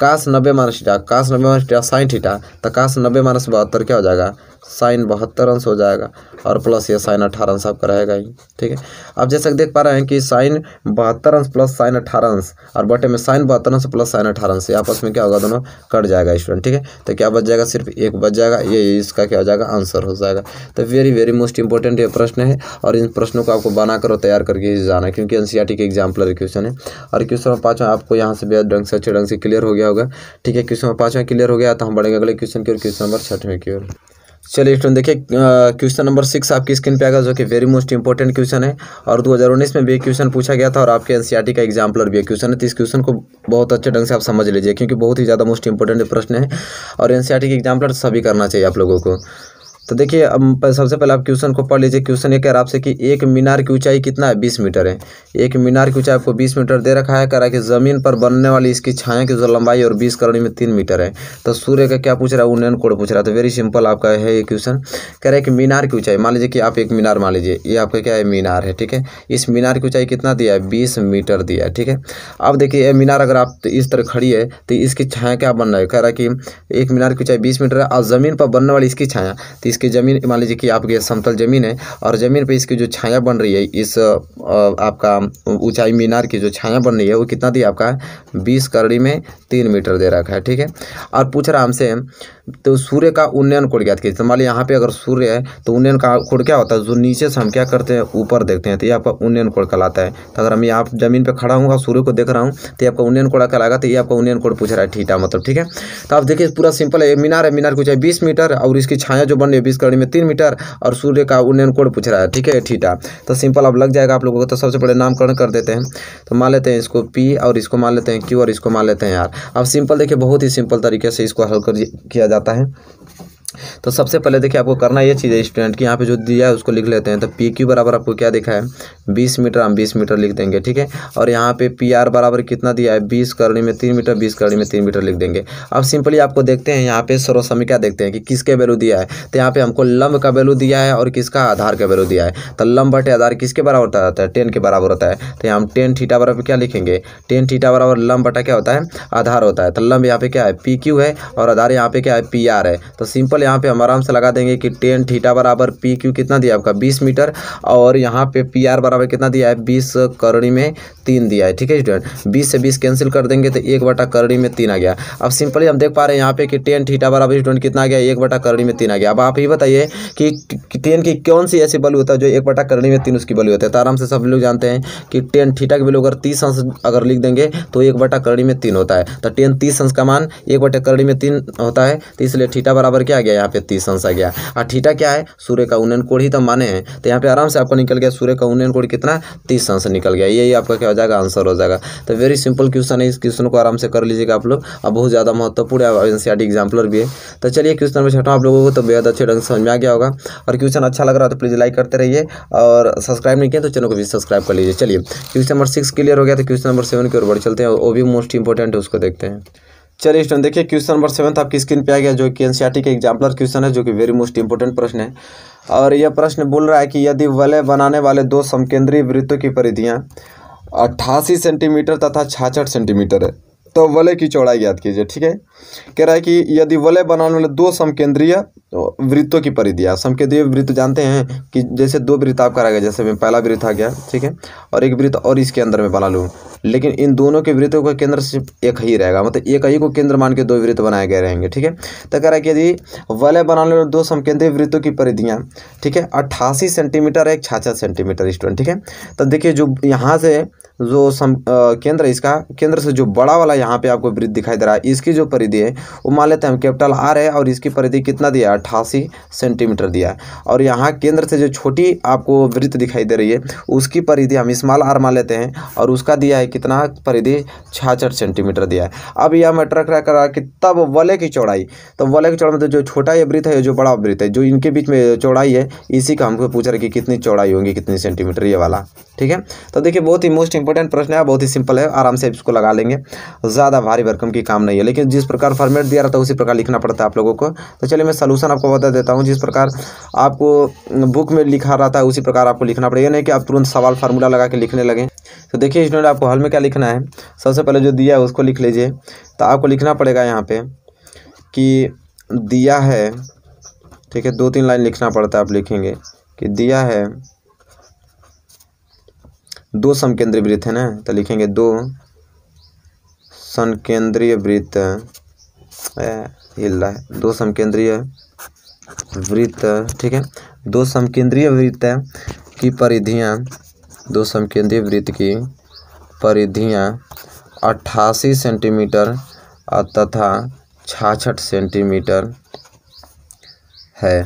काश नब्बे माइनस थीटा काश नब्बे माइनस थीटा साइन ठीटा तो काश नब्बे माइनस बहत्तर क्या हो जाएगा साइन बहत्तर अंश हो जाएगा और प्लस ये साइन अठारह अंश आपका रहेगा ही ठीक है अब जैसे कि देख पा रहे हैं कि साइन बहत्तर अंश प्लस साइन अठारह अंश और बटे में साइन बहत्तर अंश प्लस साइन अठारह अंश आपस में क्या होगा दोनों कट जाएगा स्टूडेंट ठीक है तो क्या बच जाएगा सिर्फ एक बच जाएगा ये इसका क्या हो जाएगा आंसर हो जाएगा तो वेरी वेरी मोस्ट इंपॉर्टेंट ये प्रश्न है और इन प्रश्नों को आपको बनाकर तैयार करके जाना है क्योंकि एन के एग्जाम्पल क्वेश्चन है और क्वेश्चन पाँचवा आपको यहाँ से बेहद ढंग से अच्छे ढंग से क्लियर हो गया होगा ठीक है क्वेश्चन पाँचवा क्लियर हो गया तो हम बढ़ेंगे अगले क्वेश्चन की ओर क्वेश्चन नंबर छठवें की ओर चलिए स्टूडेंट देखिए क्वेश्चन नंबर सिक्स आपकी स्क्रीन पे आएगा जो कि वेरी मोस्ट इंपॉर्टेंट क्वेश्चन है और 2019 में भी क्वेश्चन पूछा गया था और आपके एनसीईआरटी e का एग्जाम्पलर भी क्वेश्चन है तो इस क्वेश्चन को बहुत अच्छे ढंग से आप समझ लीजिए क्योंकि बहुत ही ज़्यादा मोस्ट इंपॉर्टेंट प्रश्न है और एन e के एग्जाम्पलर सभी करना चाहिए आप लोगों को तो देखिए अब सबसे पहले आप क्वेश्चन को पढ़ लीजिए क्वेश्चन ये कह रहा आपसे कि एक मीनार की ऊंचाई कितना है बीस मीटर है एक मीनार की ऊंचाई आपको बीस मीटर दे रखा है कह रहा है कि ज़मीन पर बनने वाली इसकी छाया की जो लंबाई और बीस करोड़ में तीन मीटर है तो सूर्य का क्या पूछ रहा है उन्नयन कोड पूछ रहा है तो वेरी सिंपल आपका है ये क्वेश्चन कह रहा है कि मीनार की ऊंचाई मान लीजिए कि आप एक मीनार मान लीजिए ये आपका क्या है मीनार है ठीक है इस मीनार की ऊंचाई कितना दिया है बीस मीटर दिया है ठीक है अब देखिए ये मीनार अगर आप इस तरह खड़ी है तो इसकी छाया क्या बन रहा है कह रहा है कि एक मीनार की ऊंचाई बीस मीटर है और ज़मीन पर बनने वाली इसकी छाया तो इसकी ज़मीन मान लीजिए कि आपकी समतल ज़मीन है और ज़मीन पर इसकी जो छाया बन रही है इस आपका ऊंचाई मीनार की जो छाया बन रही है वो कितना दी आपका बीस करड़ी में तीन मीटर दे रखा है ठीक है और पूछ रहा हमसे तो सूर्य का उन्नयन कोड ज्ञात कीजिए तो मान लीजिए यहाँ पे अगर सूर्य है तो उन्नयन का कोड क्या होता है जो नीचे से हम क्या करते हैं ऊपर देखते हैं तो ये आपका उन्नयन कोड कहलाता है तो अगर हम यहाँ जमीन पे खड़ा हूँ सूर्य को देख रहा हूँ तो ये आपका उन्नयन कोण कहलाएगा तो ये आपका उन्नयन कोड पूछ रहा है ठीटा मतलब ठीक है तो आप देखिए पूरा सिंपल है मीनार है मीनार की ऊंचाई बीस मीटर और इसकी छाया जो बन रही बीस करोड़ में तीन मीटर और सूर्य का उन्नयन कोण पूछ रहा है ठीक है ठीटा तो सिंपल अब लग जाएगा आप लोगों को तो सबसे पहले नामकरण कर देते हैं तो मान लेते हैं इसको पी और इसको मान लेते हैं क्यू और इसको मान लेते हैं यार अब सिंपल देखिए बहुत ही सिंपल तरीके से इसको हल कर किया जाता है तो सबसे पहले देखिए आपको करना ये चीज़ है स्टूडेंट की यहाँ पे जो दिया है उसको लिख लेते हैं तो पी क्यू बराबर आपको क्या दिखा है बीस मीटर हम बीस मीटर लिख देंगे ठीक है और यहाँ पे पी आर बराबर कितना दिया है बीस करणी में तीन मीटर बीस करणी में तीन मीटर लिख देंगे अब सिंपली आपको देखते हैं यहाँ पे क्या देखते हैं कि किसके वैल्यू दिया है तो यहाँ पे हमको लंब का वैल्यू दिया है और किसका आधार का वैल्यू दिया है तो लंब बटे आधार किसके बराबर होता है टेन के बराबर होता है तो यहाँ हम टेन ठीटा बराबर क्या लिखेंगे टेन ठीटा बराबर लंब बटा क्या होता है आधार होता है तो लंब यहाँ पे क्या है पी क्यू है और आधार यहाँ पे क्या है पी आर है तो सिंपल सिंपल यहाँ पे हम आराम से लगा देंगे कि टेन थीटा बराबर पी क्यू कितना दिया आपका बीस मीटर और यहाँ पे पी आर बराबर कितना दिया है बीस करणी में तीन दिया है ठीक है स्टूडेंट बीस से बीस कैंसिल कर देंगे तो एक बटा करणी में तीन आ गया अब सिंपली हम देख पा रहे हैं यहाँ पे कि टेन थीटा बराबर स्टूडेंट कितना गया एक बटा करणी में तीन आ गया अब आप ये बताइए कि टेन की कौन सी ऐसी वैल्यू होता है जो एक बटा करणी में तीन उसकी वैल्यू होता है तो आराम से सब लोग जानते हैं कि टेन थीटा की वैल्यू अगर तीस अंश अगर लिख देंगे तो एक बटा करणी में तीन होता है तो टेन तीस अंश का मान एक बटा करणी में तीन होता है तो इसलिए थीटा बराबर क्या गया गया यहाँ पे तीस अंश आ गया और हाँ, ठीटा क्या है सूर्य का उन्नयन कोड ही तो माने हैं तो यहाँ पे आराम से आपका निकल गया सूर्य का उन्नयन कोड कितना तीस अंश निकल गया यही आपका क्या हो जाएगा आंसर हो जाएगा तो वेरी सिंपल क्वेश्चन है इस क्वेश्चन को आराम से कर लीजिएगा आप लोग अब बहुत ज़्यादा महत्वपूर्ण है एन सी एग्जाम्पलर भी है तो चलिए क्वेश्चन नंबर छठा आप लोगों को तो बेहद अच्छे ढंग से समझ में आ गया होगा और क्वेश्चन अच्छा लग रहा है तो प्लीज़ लाइक करते रहिए और सब्सक्राइब नहीं किया तो चैनल को भी सब्सक्राइब कर लीजिए चलिए क्वेश्चन नंबर सिक्स क्लियर हो गया तो क्वेश्चन नंबर सेवन की ओर बढ़ चलते हैं वो भी मोस्ट इंपॉर्टेंट है उसको देखते हैं चलिए स्टूडेंट देखिए क्वेश्चन नंबर सेवन आपकी स्क्रीन पे आ गया जो कि एन e के एग्जाम्पलर क्वेश्चन है जो कि वेरी मोस्ट इंपॉर्टेंट प्रश्न है और यह प्रश्न बोल रहा है कि यदि वलय बनाने वाले दो समकेंद्रीय वृत्तों की परिधियाँ अट्ठासी सेंटीमीटर तथा छाछठ सेंटीमीटर है तो वलय की चौड़ाई याद कीजिए ठीक है कह रहा है कि यदि वलय बनाने वाले दो समकेंद्रीय तो वृत्तों की परिधि समकेंद्रीय वृत्त जानते हैं कि जैसे दो वृत्त आप करा गया जैसे मैं पहला वृत्त आ गया ठीक है और एक वृत्त और इसके अंदर में बना लूँ लेकिन इन दोनों के वृत्तों का केंद्र सिर्फ एक ही रहेगा मतलब एक ही को केंद्र मान के दो वृत्त बनाए गए रहेंगे ठीक है तो कह रहा है कि यदि वलय बनाने वाले दो समकेंद्रीय वृत्तों की परिधियाँ ठीक है अट्ठासी सेंटीमीटर एक छाछठ सेंटीमीटर स्टूडेंट ठीक है तो देखिए जो यहाँ से जो सम केंद्र इसका केंद्र से जो बड़ा वाला यहाँ पे आपको वृत्त दिखाई दे रहा है इसकी जो परिधि है वो मान लेते हैं हम कैपिटल आर है और इसकी परिधि कितना दिया अट्ठासी सेंटीमीटर दिया है और यहाँ केंद्र से जो छोटी आपको वृत्त दिखाई दे रही है उसकी परिधि हम स्मॉल आर मान लेते हैं और उसका दिया है कितना परिधि छाछठ सेंटीमीटर दिया है अब यह ट्रक क्या कर रहा है कि तब वले की चौड़ाई तो वले की चौड़ाई मतलब जो छोटा ये वृत्त है जो बड़ा वृत्त है जो इनके बीच में चौड़ाई है इसी का हमको पूछ रहा है कि कितनी चौड़ाई होगी कितनी सेंटीमीटर ये वाला ठीक है तो देखिए बहुत ही मोस्ट इंपॉर्टेंट प्रश्न है बहुत ही सिंपल है आराम से इसको लगा लेंगे ज़्यादा भारी भरकम की काम नहीं है लेकिन जिस प्रकार फॉर्मेट दिया रहता है उसी प्रकार लिखना पड़ता है आप लोगों को तो चलिए मैं सोलूसन आपको बता देता हूँ जिस प्रकार आपको बुक में लिखा रहता है उसी प्रकार आपको लिखना पड़ेगा नहीं कि आप तुरंत सवाल फार्मूला लगा के लिखने लगे तो देखिए स्टूडेंट आपको हल में क्या लिखना है सबसे पहले जो दिया है उसको लिख लीजिए तो आपको लिखना पड़ेगा यहाँ पर कि दिया है ठीक है दो तीन लाइन लिखना पड़ता है आप लिखेंगे कि दिया है दो समकेंद्रीय वृत्त है ना तो लिखेंगे दो संकेंद्रीय वृत्त हिल है दो समकेंद्रीय वृत्त ठीक है दो समकेंद्रीय वृत्त की परिधियाँ दो समकेंद्रीय वृत्त की परिधियाँ अट्ठासी सेंटीमीटर तथा छाछठ सेंटीमीटर है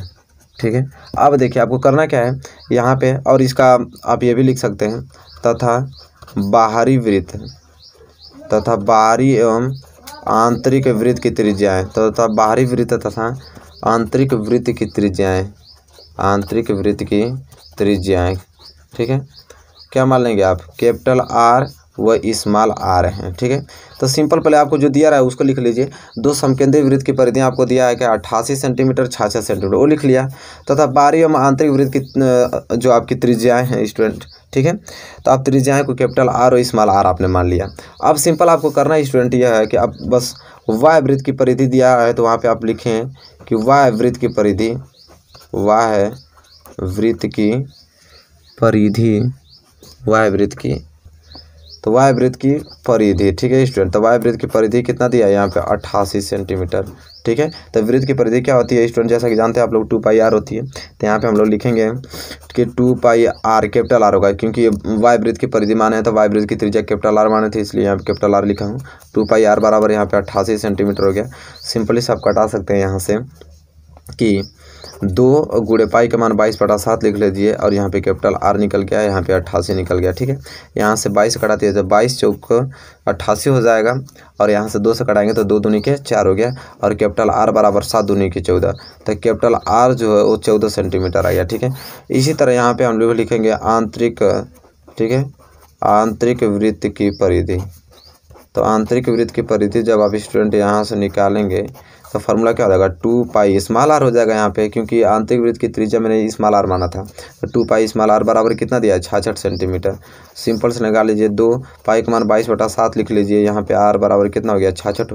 ठीक है अब देखिए आपको करना क्या है यहाँ पे और इसका आप ये भी लिख सकते हैं तथा बाहरी वृत्त तथा बाहरी एवं आंतरिक वृत्त की त्रिज्याएँ तथा बाहरी वृत्त तथा आंतरिक वृत्त की त्रिज्याएँ आंतरिक वृत्त की त्रिज्याएँ ठीक है क्या मान लेंगे आप कैपिटल आर वह इस्माल आर हैं ठीक है तो सिंपल पहले आपको जो दिया रहा है उसको लिख लीजिए दो समकेंद्रीय वृत्त की परिधियाँ आपको दिया है कि अट्ठासी सेंटीमीटर छाछठ सेंटीमीटर वो लिख लिया तथा बारी एवं आंतरिक वृत्त की जो आपकी त्रिज्याएँ हैं स्टूडेंट ठीक है तो आप त्रिज्याएँ को कैपिटल आर और इस्माल आर आपने मान लिया अब सिंपल आपको करना स्टूडेंट यह है कि अब बस वाह वृत्त की परिधि दिया है तो वहाँ पर आप लिखें कि वाह वृत्त की परिधि वाह वृत्त की परिधि वाह वृत्त की तो वाय वृत्त की परिधि ठीक है स्टूडेंट तो वाय वृत्त की परिधि कितना दिया है यहाँ पे अट्ठासी सेंटीमीटर ठीक है तो वृत्त की परिधि क्या होती है स्टूडेंट जैसा कि जानते हैं आप लोग टू पाई आर होती है तो यहाँ पे हम लोग लिखेंगे कि two pi r capital R होगा क्योंकि वाय वृत्त की परिधि माने तो वाय वृत्त की त्रिज्या कैपिटल आर माने थे इसलिए यहाँ पे कैपिटल आर लिखा हूँ टू पाई आर बराबर यहाँ पर अट्ठासी सेंटीमीटर हो गया सिंपली सब कटा सकते हैं यहाँ से कि दो गुड़े पाई का मान बाईस बटा सात लिख ले दिए और यहाँ पे कैपिटल आर निकल गया यहाँ पे अट्ठासी निकल गया ठीक है यहाँ से बाईस कटाते तो बाईस चौक अट्ठासी हो जाएगा और यहाँ से दो से कटाएंगे तो दो दूनी के चार हो गया और कैपिटल आर बराबर सात दूनी के चौदह तो कैपिटल आर जो है वो चौदह सेंटीमीटर आ गया ठीक है इसी तरह यहाँ पर हम लोग लिखेंगे आंतरिक ठीक है आंतरिक वृत्त की परिधि तो आंतरिक वृत्त की परिधि जब आप स्टूडेंट यहाँ से निकालेंगे तो फार्मूला क्या हो जाएगा टू पाई स्मॉल आर हो जाएगा यहाँ पे क्योंकि आंतरिक वृत्त की त्रिज्या मैंने स्मॉल आर माना था तो टू पाई स्मॉल आर बराबर कितना दिया है छाछठ सेंटीमीटर सिंपल से लगा लीजिए दो पाई का मान बाईस बटा सात लिख लीजिए यहाँ पे आर बराबर कितना हो गया छाछठ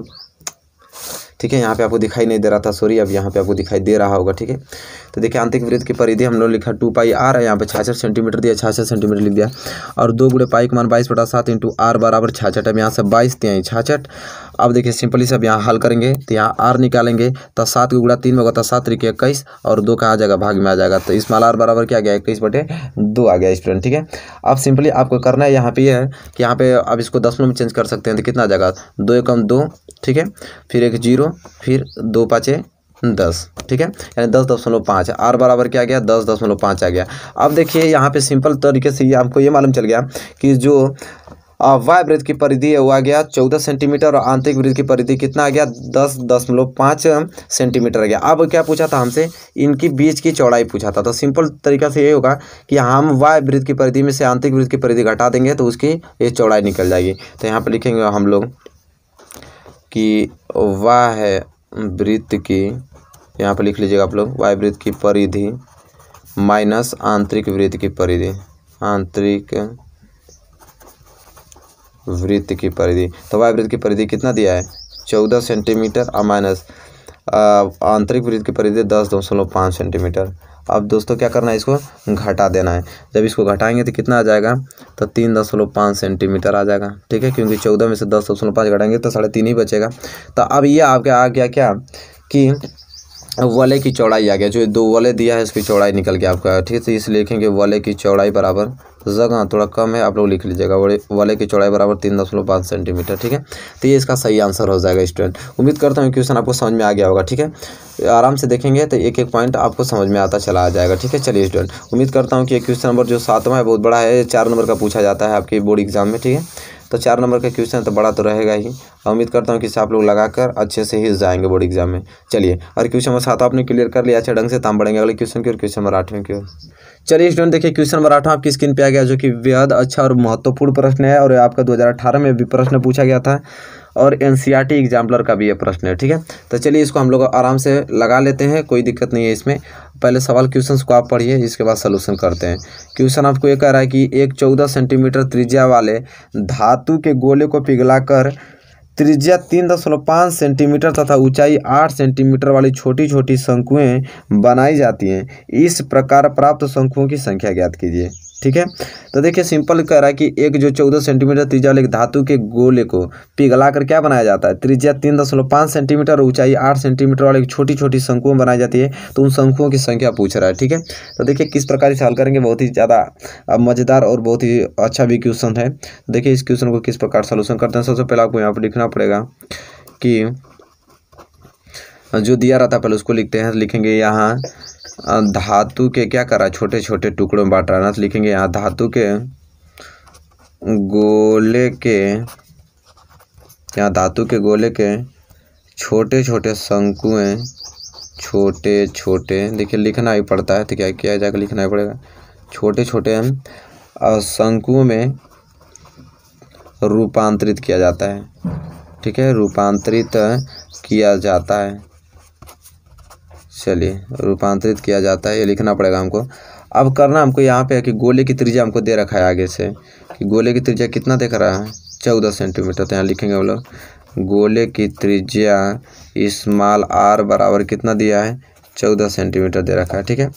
ठीक है यहाँ पे आपको दिखाई नहीं दे रहा था सॉरी अब यहाँ पे आपको दिखाई दे रहा होगा ठीक है तो देखिए आंतरिक वृत्त की परिधि हम लोग लिखा टू पाई आर है यहाँ पे छाछठ सेंटीमीटर दिया छाछठ सेंटीमीटर लिख दिया और दो गुड़े पाई का मान बाईस बटा सात इंटू आर बराबर छाछठ अब यहाँ से बाईस दिया छाछठ अब देखिए सिंपली से अब यहाँ हल करेंगे तो यहाँ आर निकालेंगे तो सात का गुड़ा तीन में होगा तो सात तरीके इक्कीस और दो कहाँ आ जाएगा भाग में आ जाएगा तो इसमें आर बराबर क्या आ गया इक्कीस बटे दो आ गया स्टूडेंट ठीक है अब सिंपली आपको करना है यहाँ पे ये है कि यहाँ पे आप इसको दस में चेंज कर सकते हैं तो कितना आ जाएगा दो एकम दो ठीक है फिर एक जीरो फिर दो पाँचे दस ठीक है यानी दस दशमलव पाँच आर बराबर क्या गया दस दशमलव पाँच आ गया अब देखिए यहाँ पे सिंपल तरीके से आपको ये मालूम चल गया कि जो वाय वृद्ध की परिधि हुआ गया चौदह सेंटीमीटर और आंतरिक वृद्ध की परिधि कितना आ गया दस दशमलव पाँच सेंटीमीटर आ गया अब क्या पूछा था हमसे इनकी बीच की चौड़ाई पूछा था तो सिंपल तरीका से ये होगा कि हम वाय वृद्ध की परिधि में से आंतरिक वृद्ध की परिधि घटा देंगे तो उसकी ये चौड़ाई निकल जाएगी तो यहाँ पर लिखेंगे हम लोग कि वाह है वृत्त की यहाँ पर लिख लीजिएगा आप लोग वाय वृत्त की परिधि माइनस आंतरिक वृत्त की परिधि आंतरिक वृत्त की परिधि तो वाय वृत्त की परिधि कितना दिया है चौदह सेंटीमीटर और माइनस आंतरिक वृत्त की परिधि दस दशमलव पाँच सेंटीमीटर अब दोस्तों क्या करना है इसको घटा देना है जब इसको घटाएंगे तो कितना आ जाएगा तो तीन दशमलव पाँच सेंटीमीटर आ जाएगा ठीक है क्योंकि चौदह में से दस दशमलव पाँच घटाएंगे तो साढ़े तीन ही बचेगा तो अब ये आपके आ गया क्या कि वले की चौड़ाई आ गया जो दो वले दिया है इसकी चौड़ाई निकल के आपका ठीक है तो इस लिखेंगे वले की चौड़ाई बराबर जगह थोड़ा कम है आप लोग लिख लीजिएगा वड़े वाले की चौड़ाई बराबर तीन दशमलव पाँच सेंटीमीटर ठीक है तो ये इसका सही आंसर हो जाएगा स्टूडेंट उम्मीद करता हूँ क्वेश्चन आपको समझ में आ गया होगा ठीक है आराम से देखेंगे तो एक एक पॉइंट आपको समझ में आता चला आ जाएगा ठीक है चलिए स्टूडेंट उम्मीद करता हूँ कि क्वेश्चन नंबर जो सातवा है बहुत बड़ा है चार नंबर का पूछा जाता है आपकी बोर्ड एग्जाम में ठीक है तो चार नंबर का क्वेश्चन तो बड़ा तो रहेगा ही तो उम्मीद करता हूँ कि आप लोग लगाकर अच्छे से ही जाएंगे बोर्ड एग्जाम में चलिए और क्वेश्चन नंबर सात तो आपने क्लियर कर लिया अच्छा ढंग से ताम बढ़ेंगे अगले क्वेश्चन की और क्वेश्चन नंबर आठवें की ओर चलिए स्टूडेंट देखिए क्वेश्चन नंबर आठवां आपकी स्क्रीन पर आ गया जो कि बेहद अच्छा और महत्वपूर्ण प्रश्न है और आपका दो में भी प्रश्न पूछा गया था और N C R T exemplar का भी ये प्रश्न है ठीक है तो चलिए इसको हम लोग आराम से लगा लेते हैं कोई दिक्कत नहीं है इसमें पहले सवाल क्वेश्चन को आप पढ़िए इसके बाद सोल्यूशन करते हैं क्वेश्चन आपको ये कह रहा है कि एक चौदह सेंटीमीटर त्रिज्या वाले धातु के गोले को पिघलाकर त्रिज्या तीन दशमलव पाँच सेंटीमीटर तथा ऊंचाई आठ सेंटीमीटर वाली छोटी छोटी शंकुएँ बनाई जाती हैं इस प्रकार प्राप्त शंकुओं की संख्या ज्ञात कीजिए ठीक है तो देखिए सिंपल कह रहा है कि एक जो चौदह सेंटीमीटर त्रिज्या वाले धातु के गोले को पिघला कर क्या बनाया जाता है त्रिज्या तीन दशमलव पाँच सेंटीमीटर और ऊंचाई आठ सेंटीमीटर वाले छोटी छोटी शंकुओं बनाई जाती है तो उन शंकुओं की संख्या पूछ रहा है ठीक है तो देखिए किस प्रकार से हल करेंगे बहुत ही ज़्यादा मज़ेदार और बहुत ही अच्छा भी क्वेश्चन है देखिए इस क्वेश्चन को किस प्रकार सोल्यूशन करते हैं सबसे पहले आपको यहाँ पर लिखना पड़ेगा कि जो दिया रहा था पहले उसको लिखते हैं लिखेंगे यहाँ धातु के क्या करा छोटे छोटे टुकड़ों में बांट रहा ना तो लिखेंगे यहाँ धातु के गोले के यहाँ धातु के गोले के छोटे छोटे शंकुएँ छोटे छोटे देखिए लिखना ही पड़ता है तो क्या किया जाकर लिखना ही पड़ेगा छोटे छोटे शंकुओं में रूपांतरित किया जाता है ठीक है रूपांतरित किया जाता है चलिए रूपांतरित किया जाता है ये लिखना पड़ेगा हमको अब करना हमको यहाँ पे है कि गोले की त्रिज्या हमको दे रखा है आगे से कि गोले की त्रिज्या कितना देख रहा है चौदह सेंटीमीटर तो यहाँ लिखेंगे हम लोग गोले की त्रिज्या माल आर बराबर कितना दिया है चौदह सेंटीमीटर दे रखा है ठीक है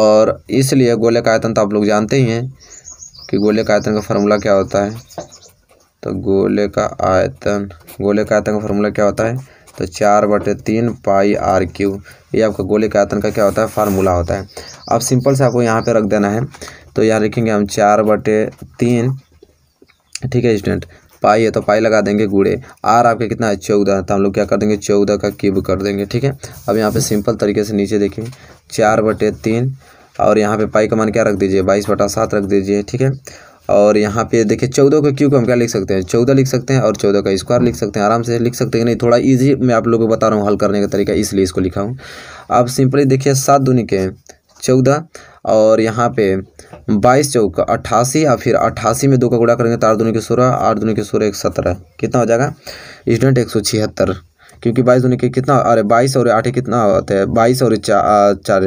और इसलिए गोले का आयतन तो आप लोग जानते ही हैं कि गोले का आयतन का फार्मूला क्या होता है तो गोले का आयतन गोले का आयतन का फार्मूला क्या होता है तो चार बटे तीन पाई आर क्यू ये आपका गोले के आयतन का क्या होता है फार्मूला होता है अब सिंपल से आपको यहाँ पे रख देना है तो यहाँ लिखेंगे हम चार बटे तीन ठीक है स्टूडेंट पाई है तो पाई लगा देंगे गुड़े आर आपके कितना है चौदह तो हम लोग क्या कर देंगे चौदह का क्यूब कर देंगे ठीक है अब यहाँ पे सिंपल तरीके से नीचे देखेंगे चार बटे तीन और यहाँ पे पाई का मान क्या रख दीजिए बाईस बटा सात रख दीजिए ठीक है और यहाँ पे देखिए चौदह का क्यूब हम क्या लिख सकते हैं चौदह लिख सकते हैं और चौदह का स्क्वायर लिख सकते हैं आराम से लिख सकते हैं नहीं थोड़ा ईजी मैं आप लोगों को बता रहा हूँ हल करने का तरीका इसलिए इसको लिखा हूँ आप सिंपली देखिए सात दूनी के चौदह और यहाँ पे बाईस चौक अट्ठासी या फिर अट्ठासी में दो का गुड़ा करेंगे तो आठ दूनी के सोलह आठ दूनी के सोलह एक सत्रह कितना हो जाएगा स्टूडेंट एक सौ छिहत्तर क्योंकि बाईस दूनी के कितना अरे बाईस और आठ कितना होता है बाईस और चार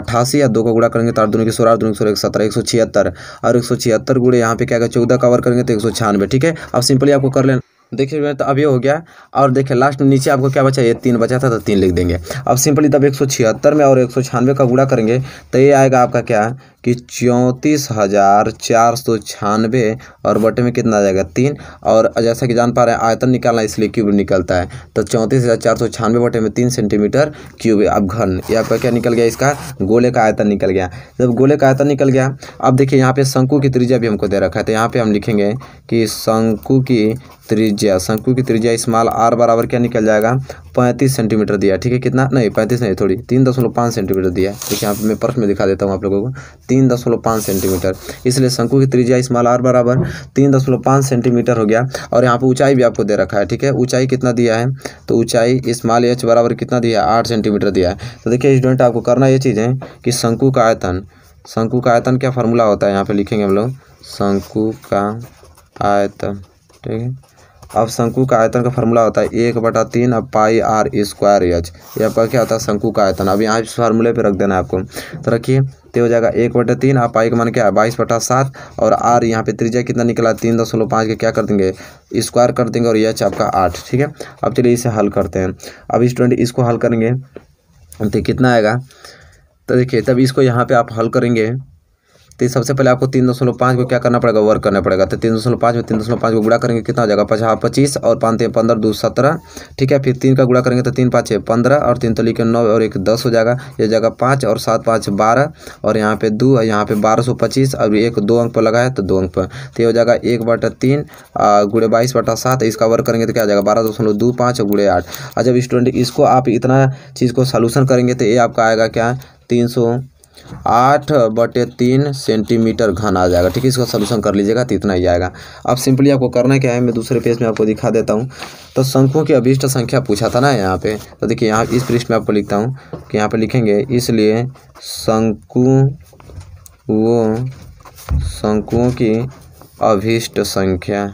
अट्ठासी या दो का गुड़ा करेंगे तो आठ दूनी के सोलह दूनी सोलह एक सत्रह एक सौ छिहत्तर और एक सौ छिहत्तर गुड़े यहाँ पे क्या क्या चौदह कवर करेंगे तो एक सौ छियानवे ठीक है अब सिंपली आपको कर लेना देखिए मैं तो अब ये हो गया और देखिए लास्ट में नीचे आपको क्या बचा ये तीन बचा था तो तीन लिख देंगे अब सिंपली तब एक सौ छिहत्तर में और एक सौ छियानवे का गुड़ा करेंगे तो ये आएगा आपका क्या कि चौंतीस हज़ार चार सौ छियानवे और बटे में कितना आ जाएगा तीन और जैसा कि जान पा रहे हैं आयतन निकालना इसलिए क्यूब निकलता है तो चौंतीस हज़ार चार सौ छियानवे बटे में तीन सेंटीमीटर क्यूब अब घन यहाँ पर क्या निकल गया इसका गोले का आयतन निकल गया जब गोले का आयतन निकल गया अब देखिए यहाँ पे शंकु की त्रिज्या भी हमको दे रखा है तो यहाँ पे हम लिखेंगे कि शंकु की त्रिज्या शंकु की त्रिज्या इस्माल आर बराबर क्या निकल जाएगा पैंतीस सेंटीमीटर दिया ठीक है कितना नहीं पैंतीस नहीं थोड़ी तीन दशमलव पाँच सेंटीमीटर दिया ठीक है यहाँ पे मैं पर्स में दिखा देता हूँ आप लोगों को तीन दशमलव पाँच सेंटीमीटर इसलिए शंकु की त्रिज्या इस्माल आर बराबर तीन दशमलव पाँच सेंटीमीटर हो गया और यहाँ पर ऊंचाई भी आपको दे रखा है ठीक है ऊंचाई कितना दिया है तो ऊंचाई इस्माल एच बराबर कितना दिया है आठ सेंटीमीटर दिया है तो देखिए स्टूडेंट आपको करना ये चीज़ है कि शंकु का आयतन शंकु का आयतन क्या फार्मूला होता है यहाँ पर लिखेंगे हम लोग शंकु का आयतन ठीक है अब शंकु का आयतन का फॉर्मूला होता है एक बटा तीन अब पाई आर स्क्वायर एच ये आपका क्या होता है शंकु का आयतन अब यहाँ इस फार्मूले पे रख देना है आपको तो रखिए तो हो जाएगा एक बटा तीन आप पाई का मान क्या है बाईस बटा सात और आर यहाँ पे त्रिज्या कितना निकला तीन दशमलव पाँच के क्या कर देंगे स्क्वायर कर देंगे और एच आपका आठ ठीक है अब चलिए इसे हल करते हैं अब स्टूडेंट इसको हल करेंगे तो कितना आएगा तो देखिए तब इसको यहाँ पर आप हल करेंगे तो सबसे पहले आपको तीन दशमलव पाँच को क्या करना पड़ेगा वर्क करना पड़ेगा तो तीन दशमलव पाँच में तीन दशमलव पाँच को गुड़ा करेंगे कितना हो जाएगा पचास हाँ, पच्चीस और पाँच तीन पंद्रह दो सत्रह ठीक है फिर तीन का गुड़ा करेंगे तो तीन पाँच छः पंद्रह और तीन तली के नौ और एक दस हो जाएगा ये जगह पाँच और सात पाँच बारह और यहाँ पे दो और यहाँ पे बारह सौ पच्चीस और एक दो अंक पर लगा है तो दो अंक पर तो ये हो जाएगा एक बटा तीन गुड़े बाईस बटा सात इसका वर्क करेंगे तो क्या हो जाएगा बारह दशमलव दो पाँच और गुड़े आठ और अच्छा, जब स्टूडेंट इसको आप इतना चीज़ को सोल्यूशन करेंगे तो ये आपका आएगा क्या तीन सौ आठ बटे तीन सेंटीमीटर घन आ जाएगा ठीक है इसका सोल्यूशन कर लीजिएगा तो इतना ही आएगा अब सिंपली आपको करना क्या है मैं दूसरे पेज में आपको दिखा देता हूँ तो शंकुओं की अभिष्ट संख्या पूछा था ना यहाँ पे तो देखिए यहाँ इस पृष्ठ में आपको लिखता हूँ कि यहाँ पे लिखेंगे इसलिए शंकु वो शंकुओं की अभीष्ट संख्या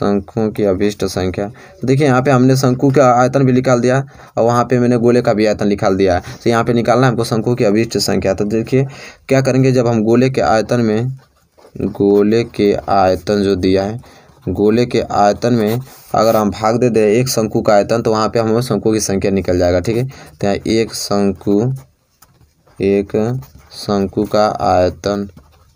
शंखों की अभिष्ट संख्या तो देखिए यहाँ पे हमने शंकु का आयतन भी निकाल दिया और वहाँ पे मैंने गोले का भी आयतन निकाल दिया है तो यहाँ पे निकालना है हमको शंकु की अभिष्ट संख्या तो देखिए क्या करेंगे जब हम गोले के आयतन में गोले के आयतन जो दिया है गोले के आयतन में अगर हम भाग दे दें एक शंकु का आयतन तो वहाँ पर हमें शंकु की संख्या निकल जाएगा ठीक है तो यहाँ एक शंकु एक शंकु का आयतन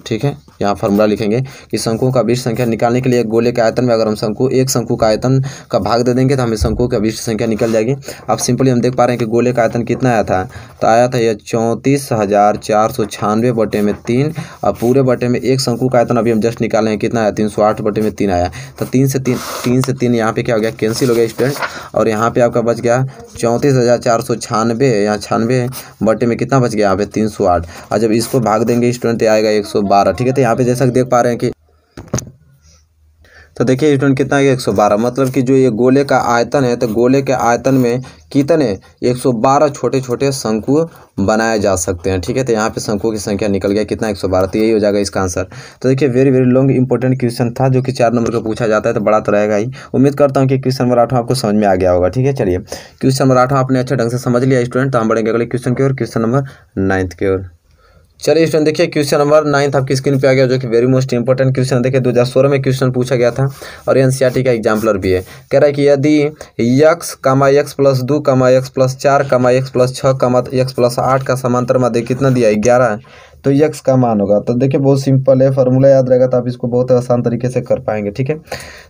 ठीक है यहाँ फार्मूला लिखेंगे कि शंकुओं का विश्व संख्या निकालने के लिए एक गोले के आयतन में अगर हम शंकु एक शंकु का आयतन का भाग दे देंगे तो हमें शंकुओं का विश्व संख्या निकल जाएगी अब सिंपली हम देख पा रहे हैं कि गोले का आयतन कितना आया था तो आया था यह चौंतीस हज़ार चार सौ छियानवे बटे में तीन और पूरे बटे में एक शंकु का आयतन अभी हम जस्ट निकाल रहे हैं कितना आया तीन सौ आठ बटे में तीन आया तो तीन से तीन तीन से तीन यहाँ पे क्या हो गया कैंसिल हो गया स्टूडेंट और यहाँ पे आपका बच गया चौंतीस हज़ार चार सौ छियानवे यहाँ छियानवे बटे में कितना बच गया यहाँ पे तीन सौ आठ और जब इसको भाग देंगे स्टूडेंट तो आएगा एक सौ बारह ठीक है तो यहाँ पे जैसा देख पा रहे हैं कि तो देखिए स्टूडेंट कितना है 112 मतलब कि जो ये गोले का आयतन है तो गोले के आयतन में कितने 112 छोटे छोटे शंकु बनाए जा सकते हैं ठीक है तो यहाँ पे शंकुओं की संख्या निकल गया कितना 112 तो यही हो जाएगा इसका आंसर तो देखिए very very long important question था जो कि चार नंबर का पूछा जाता है तो बड़ा तो रहेगा ही उम्मीद करता हूँ कि क्वेश्चन नंबर आठ आपको समझ में आ गया होगा ठीक है चलिए क्वेश्चन नंबर आठ आपने अच्छे ढंग से समझ लिया स्टूडेंट तो हम बढ़ेंगे अगले क्वेश्चन की ओर क्वेश्चन नंबर नाइन्थ की ओर चलिए स्टूडेंट देखिए क्वेश्चन नंबर नाइन्थ आपकी स्क्रीन पे आ गया जो कि वेरी मोस्ट इंपॉर्टेंट क्वेश्चन देखिए सोलह में क्वेश्चन पूछा गया था और एनसीईआरटी का एग्जाम्पलर भी है कह रहा है कि यदि यक्स कमा एक्स प्लस दो कमा एक्स प्लस चार कमा एक्स प्लस छः कमा एक्स प्लस आठ का समांतर माध्य कितना दिया है ग्यारह तो यक्स का मान होगा तो देखिए बहुत सिंपल है फॉर्मूला याद रहेगा तो आप इसको बहुत आसान तरीके से कर पाएंगे ठीक है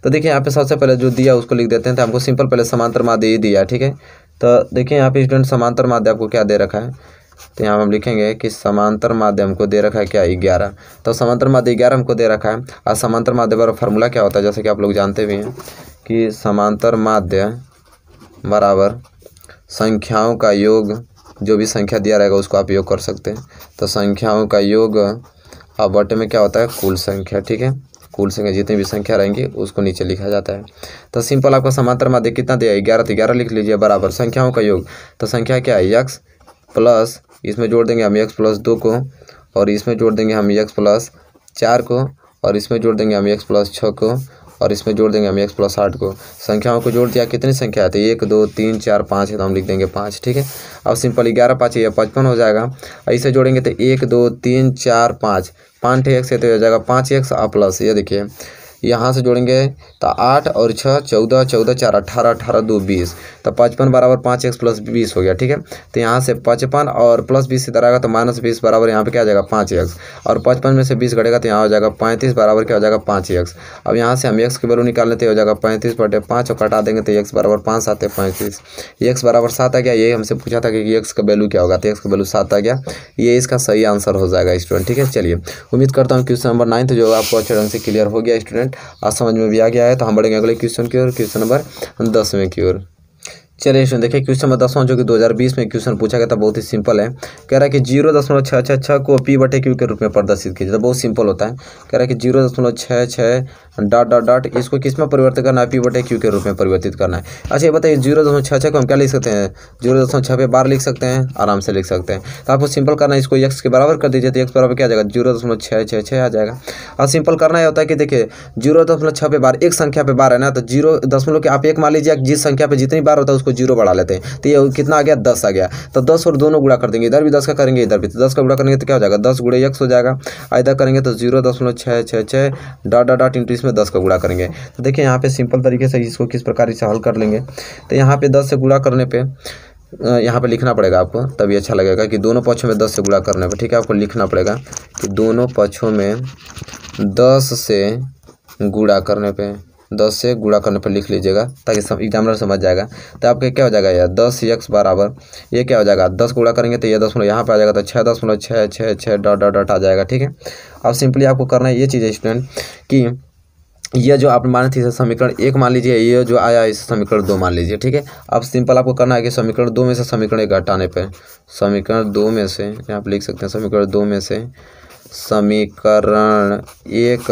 तो देखिए यहाँ पे सबसे पहले जो दिया उसको लिख देते हैं तो हमको सिंपल पहले समांतर माध्य ही दिया ठीक है तो देखिए यहाँ पे स्टूडेंट समांतर माध्य आपको क्या दे रखा है तो यहाँ हम लिखेंगे कि समांतर माध्यम को दे रखा है क्या ग्यारह तो समांतर माध्य ग्यारह हमको दे रखा है और समांतर माध्य बराबर फार्मूला क्या होता है जैसे कि आप लोग जानते भी हैं कि समांतर माध्य बराबर संख्याओं का योग जो भी संख्या दिया रहेगा उसको आप योग कर सकते हैं तो संख्याओं का योग अब बटे में क्या होता है कुल संख्या ठीक है कुल संख्या जितनी भी संख्या रहेंगी उसको नीचे लिखा जाता है तो सिंपल आपका समांतर माध्य कितना दिया है ग्यारह तो ग्यारह लिख लीजिए बराबर संख्याओं का योग तो संख्या क्या है यक्स प्लस इसमें जोड़ देंगे हम एक्स प्लस दो को और इसमें जोड़ देंगे हम एक्स प्लस चार को और इसमें जोड़ देंगे हम एक्स प्लस छः को और इसमें जोड़ देंगे हम एक्स प्लस आठ को संख्याओं को जोड़ दिया कितनी संख्या आती है एक दो तीन चार पाँच है तो हम लिख देंगे पाँच ठीक है अब सिंपल ग्यारह पाँच या पचपन हो जाएगा ऐसे जोड़ेंगे तो एक दो तीन चार पाँच पाँच एक्स है तो हो जाएगा पाँच एक्स और प्लस ये देखिए यहाँ से जोड़ेंगे तो आठ और छः चौदह चौदह चार अट्ठारह अट्ठारह दो बीस तो पचपन बराबर पाँच एक्स प्लस बीस हो गया ठीक है तो यहाँ से पचपन और प्लस बीस इधर आएगा तो माइनस बीस बराबर यहाँ पे क्या आ जाएगा पाँच एक्स और पचपन में से बीस घटेगा तो यहाँ हो जाएगा पैंतीस बराबर क्या हो जाएगा पाँच एक्स अब यहाँ से हम एक्स की वैल्यू निकाल लेते हो जाएगा पैंतीस बटे पाँच और कटा देंगे तो एक्स बराबर पाँच सात है पैंतीस एक्स बराबर सात आ गया यही हमसे पूछा था कि एक्स का वैल्यू क्या होगा तो एक्स का वैल्यू सात आ गया ये इसका सही आंसर हो जाएगा स्टूडेंट ठीक है चलिए उम्मीद करता हूँ क्वेश्चन नंबर नाइन्थ तो जो आपको अच्छे ढंग से क्लियर हो गया स्टूडेंट आज समझ में भी आ गया है तो हम बढ़ेंगे अगले क्वेश्चन की ओर क्वेश्चन नंबर दसवें की ओर चलिए इसमें देखिए क्वेश्चन नंबर दसवां जो कि 2020 में क्वेश्चन पूछा गया था बहुत ही सिंपल है कह रहा है कि जीरो दशमलव छः छः छः को पी बटे क्यू के रूप में प्रदर्शित कीजिए तो बहुत सिंपल होता है कह रहा है कि जीरो दशमलव छः छः डॉट डॉट डॉट इसको किस में परिवर्तित करना है पी बटे क्यू के रूप में परिवर्तित करना है अच्छा ये बताइए जीरो दशमलव छः छः को हम क्या लिख सकते हैं जीरो दशमलव छः पे बार लिख सकते हैं आराम से लिख सकते हैं तो आपको सिंपल करना है इसको एक्स के बराबर कर दीजिए तो एक्स बराबर क्या आ जाएगा जीरो दशमलव छः छः छः आ जाएगा और सिंपल करना यह होता है कि देखिए जीरो दशमलव छः पे बार एक संख्या पे बार है ना तो जीरो दशमलव के आप एक मान लीजिए जिस संख्या पे जितनी बार होता है उसको जीरो बढ़ा लेते हैं तो ये कितना आ गया दस आ गया तो दस और दोनों गुड़ा कर देंगे इधर भी दस का करेंगे इधर भी तो दस का गुड़ा करेंगे तो क्या हो जाएगा दस गुड़े यक्स हो जाएगा इधर करेंगे तो जीरो दशमलव छः छः छः डॉट डॉट डॉट इंट्री इसमें दस का गुड़ा करेंगे तो देखिए यहाँ पे सिंपल तरीके से इसको किस प्रकार से हल कर लेंगे तो यहाँ पे दस से गुड़ा करने पे यहाँ पे लिखना पड़ेगा आपको तभी अच्छा लगेगा कि दोनों पक्षों में दस से गुड़ा करने पर ठीक है आपको लिखना पड़ेगा कि दोनों पक्षों में दस से गुड़ा करने पर दस से गुड़ा करने पर लिख लीजिएगा ताकि एग्जामिनर समझ जाएगा तो आपके क्या हो जाएगा यार दस यक्स बराबर ये क्या हो जाएगा दस गुड़ा करेंगे तो ये दस मिनट यहाँ पर आ जाएगा तो छः दस मिनट छः छः छः डॉट डॉट डॉट आ जाएगा ठीक है अब सिंपली आपको करना है ये चीज़ है स्टूडेंट कि यह जो आप माने थे इसे समीकरण एक मान लीजिए ये जो आया इसे समीकरण दो मान लीजिए ठीक है अब सिंपल आपको करना है कि समीकरण दो में से समीकरण एक हटाने पर समीकरण दो में से आप लिख सकते हैं समीकरण दो में से समीकरण एक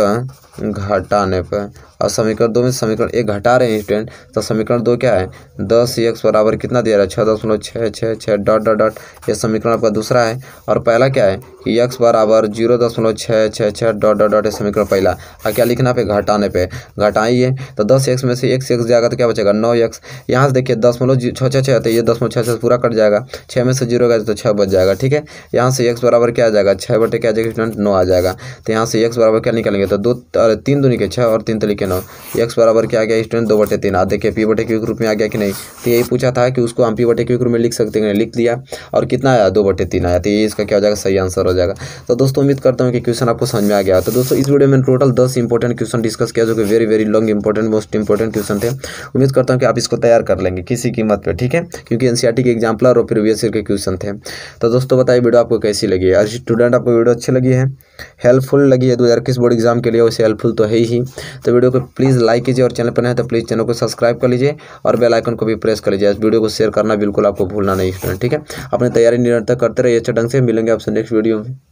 घटाने पर और समीकरण दो में समीकरण एक घटा रहे हैं स्टूडेंट तो समीकरण दो क्या है दस एक्स बराबर कितना दिया रहा है छः दशमलव छः छः छः डॉट डॉट डॉट ये समीकरण आपका दूसरा है और पहला क्या है यक्स बराबर जीरो दशमलव छः छः छः डॉट डॉट डॉट समीकरण पहला और क्या लिखना पे घटाने पे घटाइए तो दस एक्स में से एक से एक्स जाएगा तो क्या बचेगा नौ एक्स यहाँ से देखिए दशमलव छः छः छः तो ये दशमलव छः छः पूरा कट जाएगा छः में से जीरो गया तो छः बच जाएगा ठीक है यहाँ से एक्स बराबर क्या आ जाएगा छः बटे क्या जाएगा स्टूडेंट नौ आ जाएगा तो यहाँ से एक्स बराबर क्या निकालेंगे तो दो अरे तीन दूनी के छः और तीन तो लिखे नौ एक्स बराबर क्या आ गया स्टूडेंट दो बटे तीन आ देखिए पी बटे क्यू रूप में आ गया कि नहीं तो यही पूछा था कि उसको हम पी बटे क्यू रूप में लिख सकते हैं लिख दिया और कितना आया दो बटे तीन आया तो ये इसका क्या हो जाएगा सही आंसर हो जाएगा तो दोस्तों उम्मीद करता हूँ कि क्वेश्चन आपको समझ में आ गया तो दोस्तों इस वीडियो में टोटल दस इंपॉर्टेंट क्वेश्चन डिस्कस किया जो कि very very long important most important question थे उम्मीद करता हूँ कि आप इसको तैयार कर लेंगे किसी कीमत पर ठीक है क्योंकि एनसीआरटी के एग्जाम्पल और फिर ईयर के क्वेश्चन थे तो दोस्तों बताइए वीडियो आपको कैसी लगी है स्टूडेंट आपको वीडियो अच्छी लगी है हेल्पफुल लगी है दो हज़ार इक्कीस बोर्ड एग्जाम के लिए वैसे हेल्पफुल तो है ही तो वीडियो को प्लीज़ लाइक कीजिए और चैनल पर नहीं तो प्लीज़ चैनल को सब्सक्राइब कर लीजिए और बेल आइकन को भी प्रेस कर लीजिए इस वीडियो को शेयर करना बिल्कुल आपको भूलना नहीं स्टूडेंट ठीक है अपनी तैयारी निरंतर करते रहिए अच्छे ढंग से मिलेंगे आपसे नेक्स्ट वीडियो Absolutely.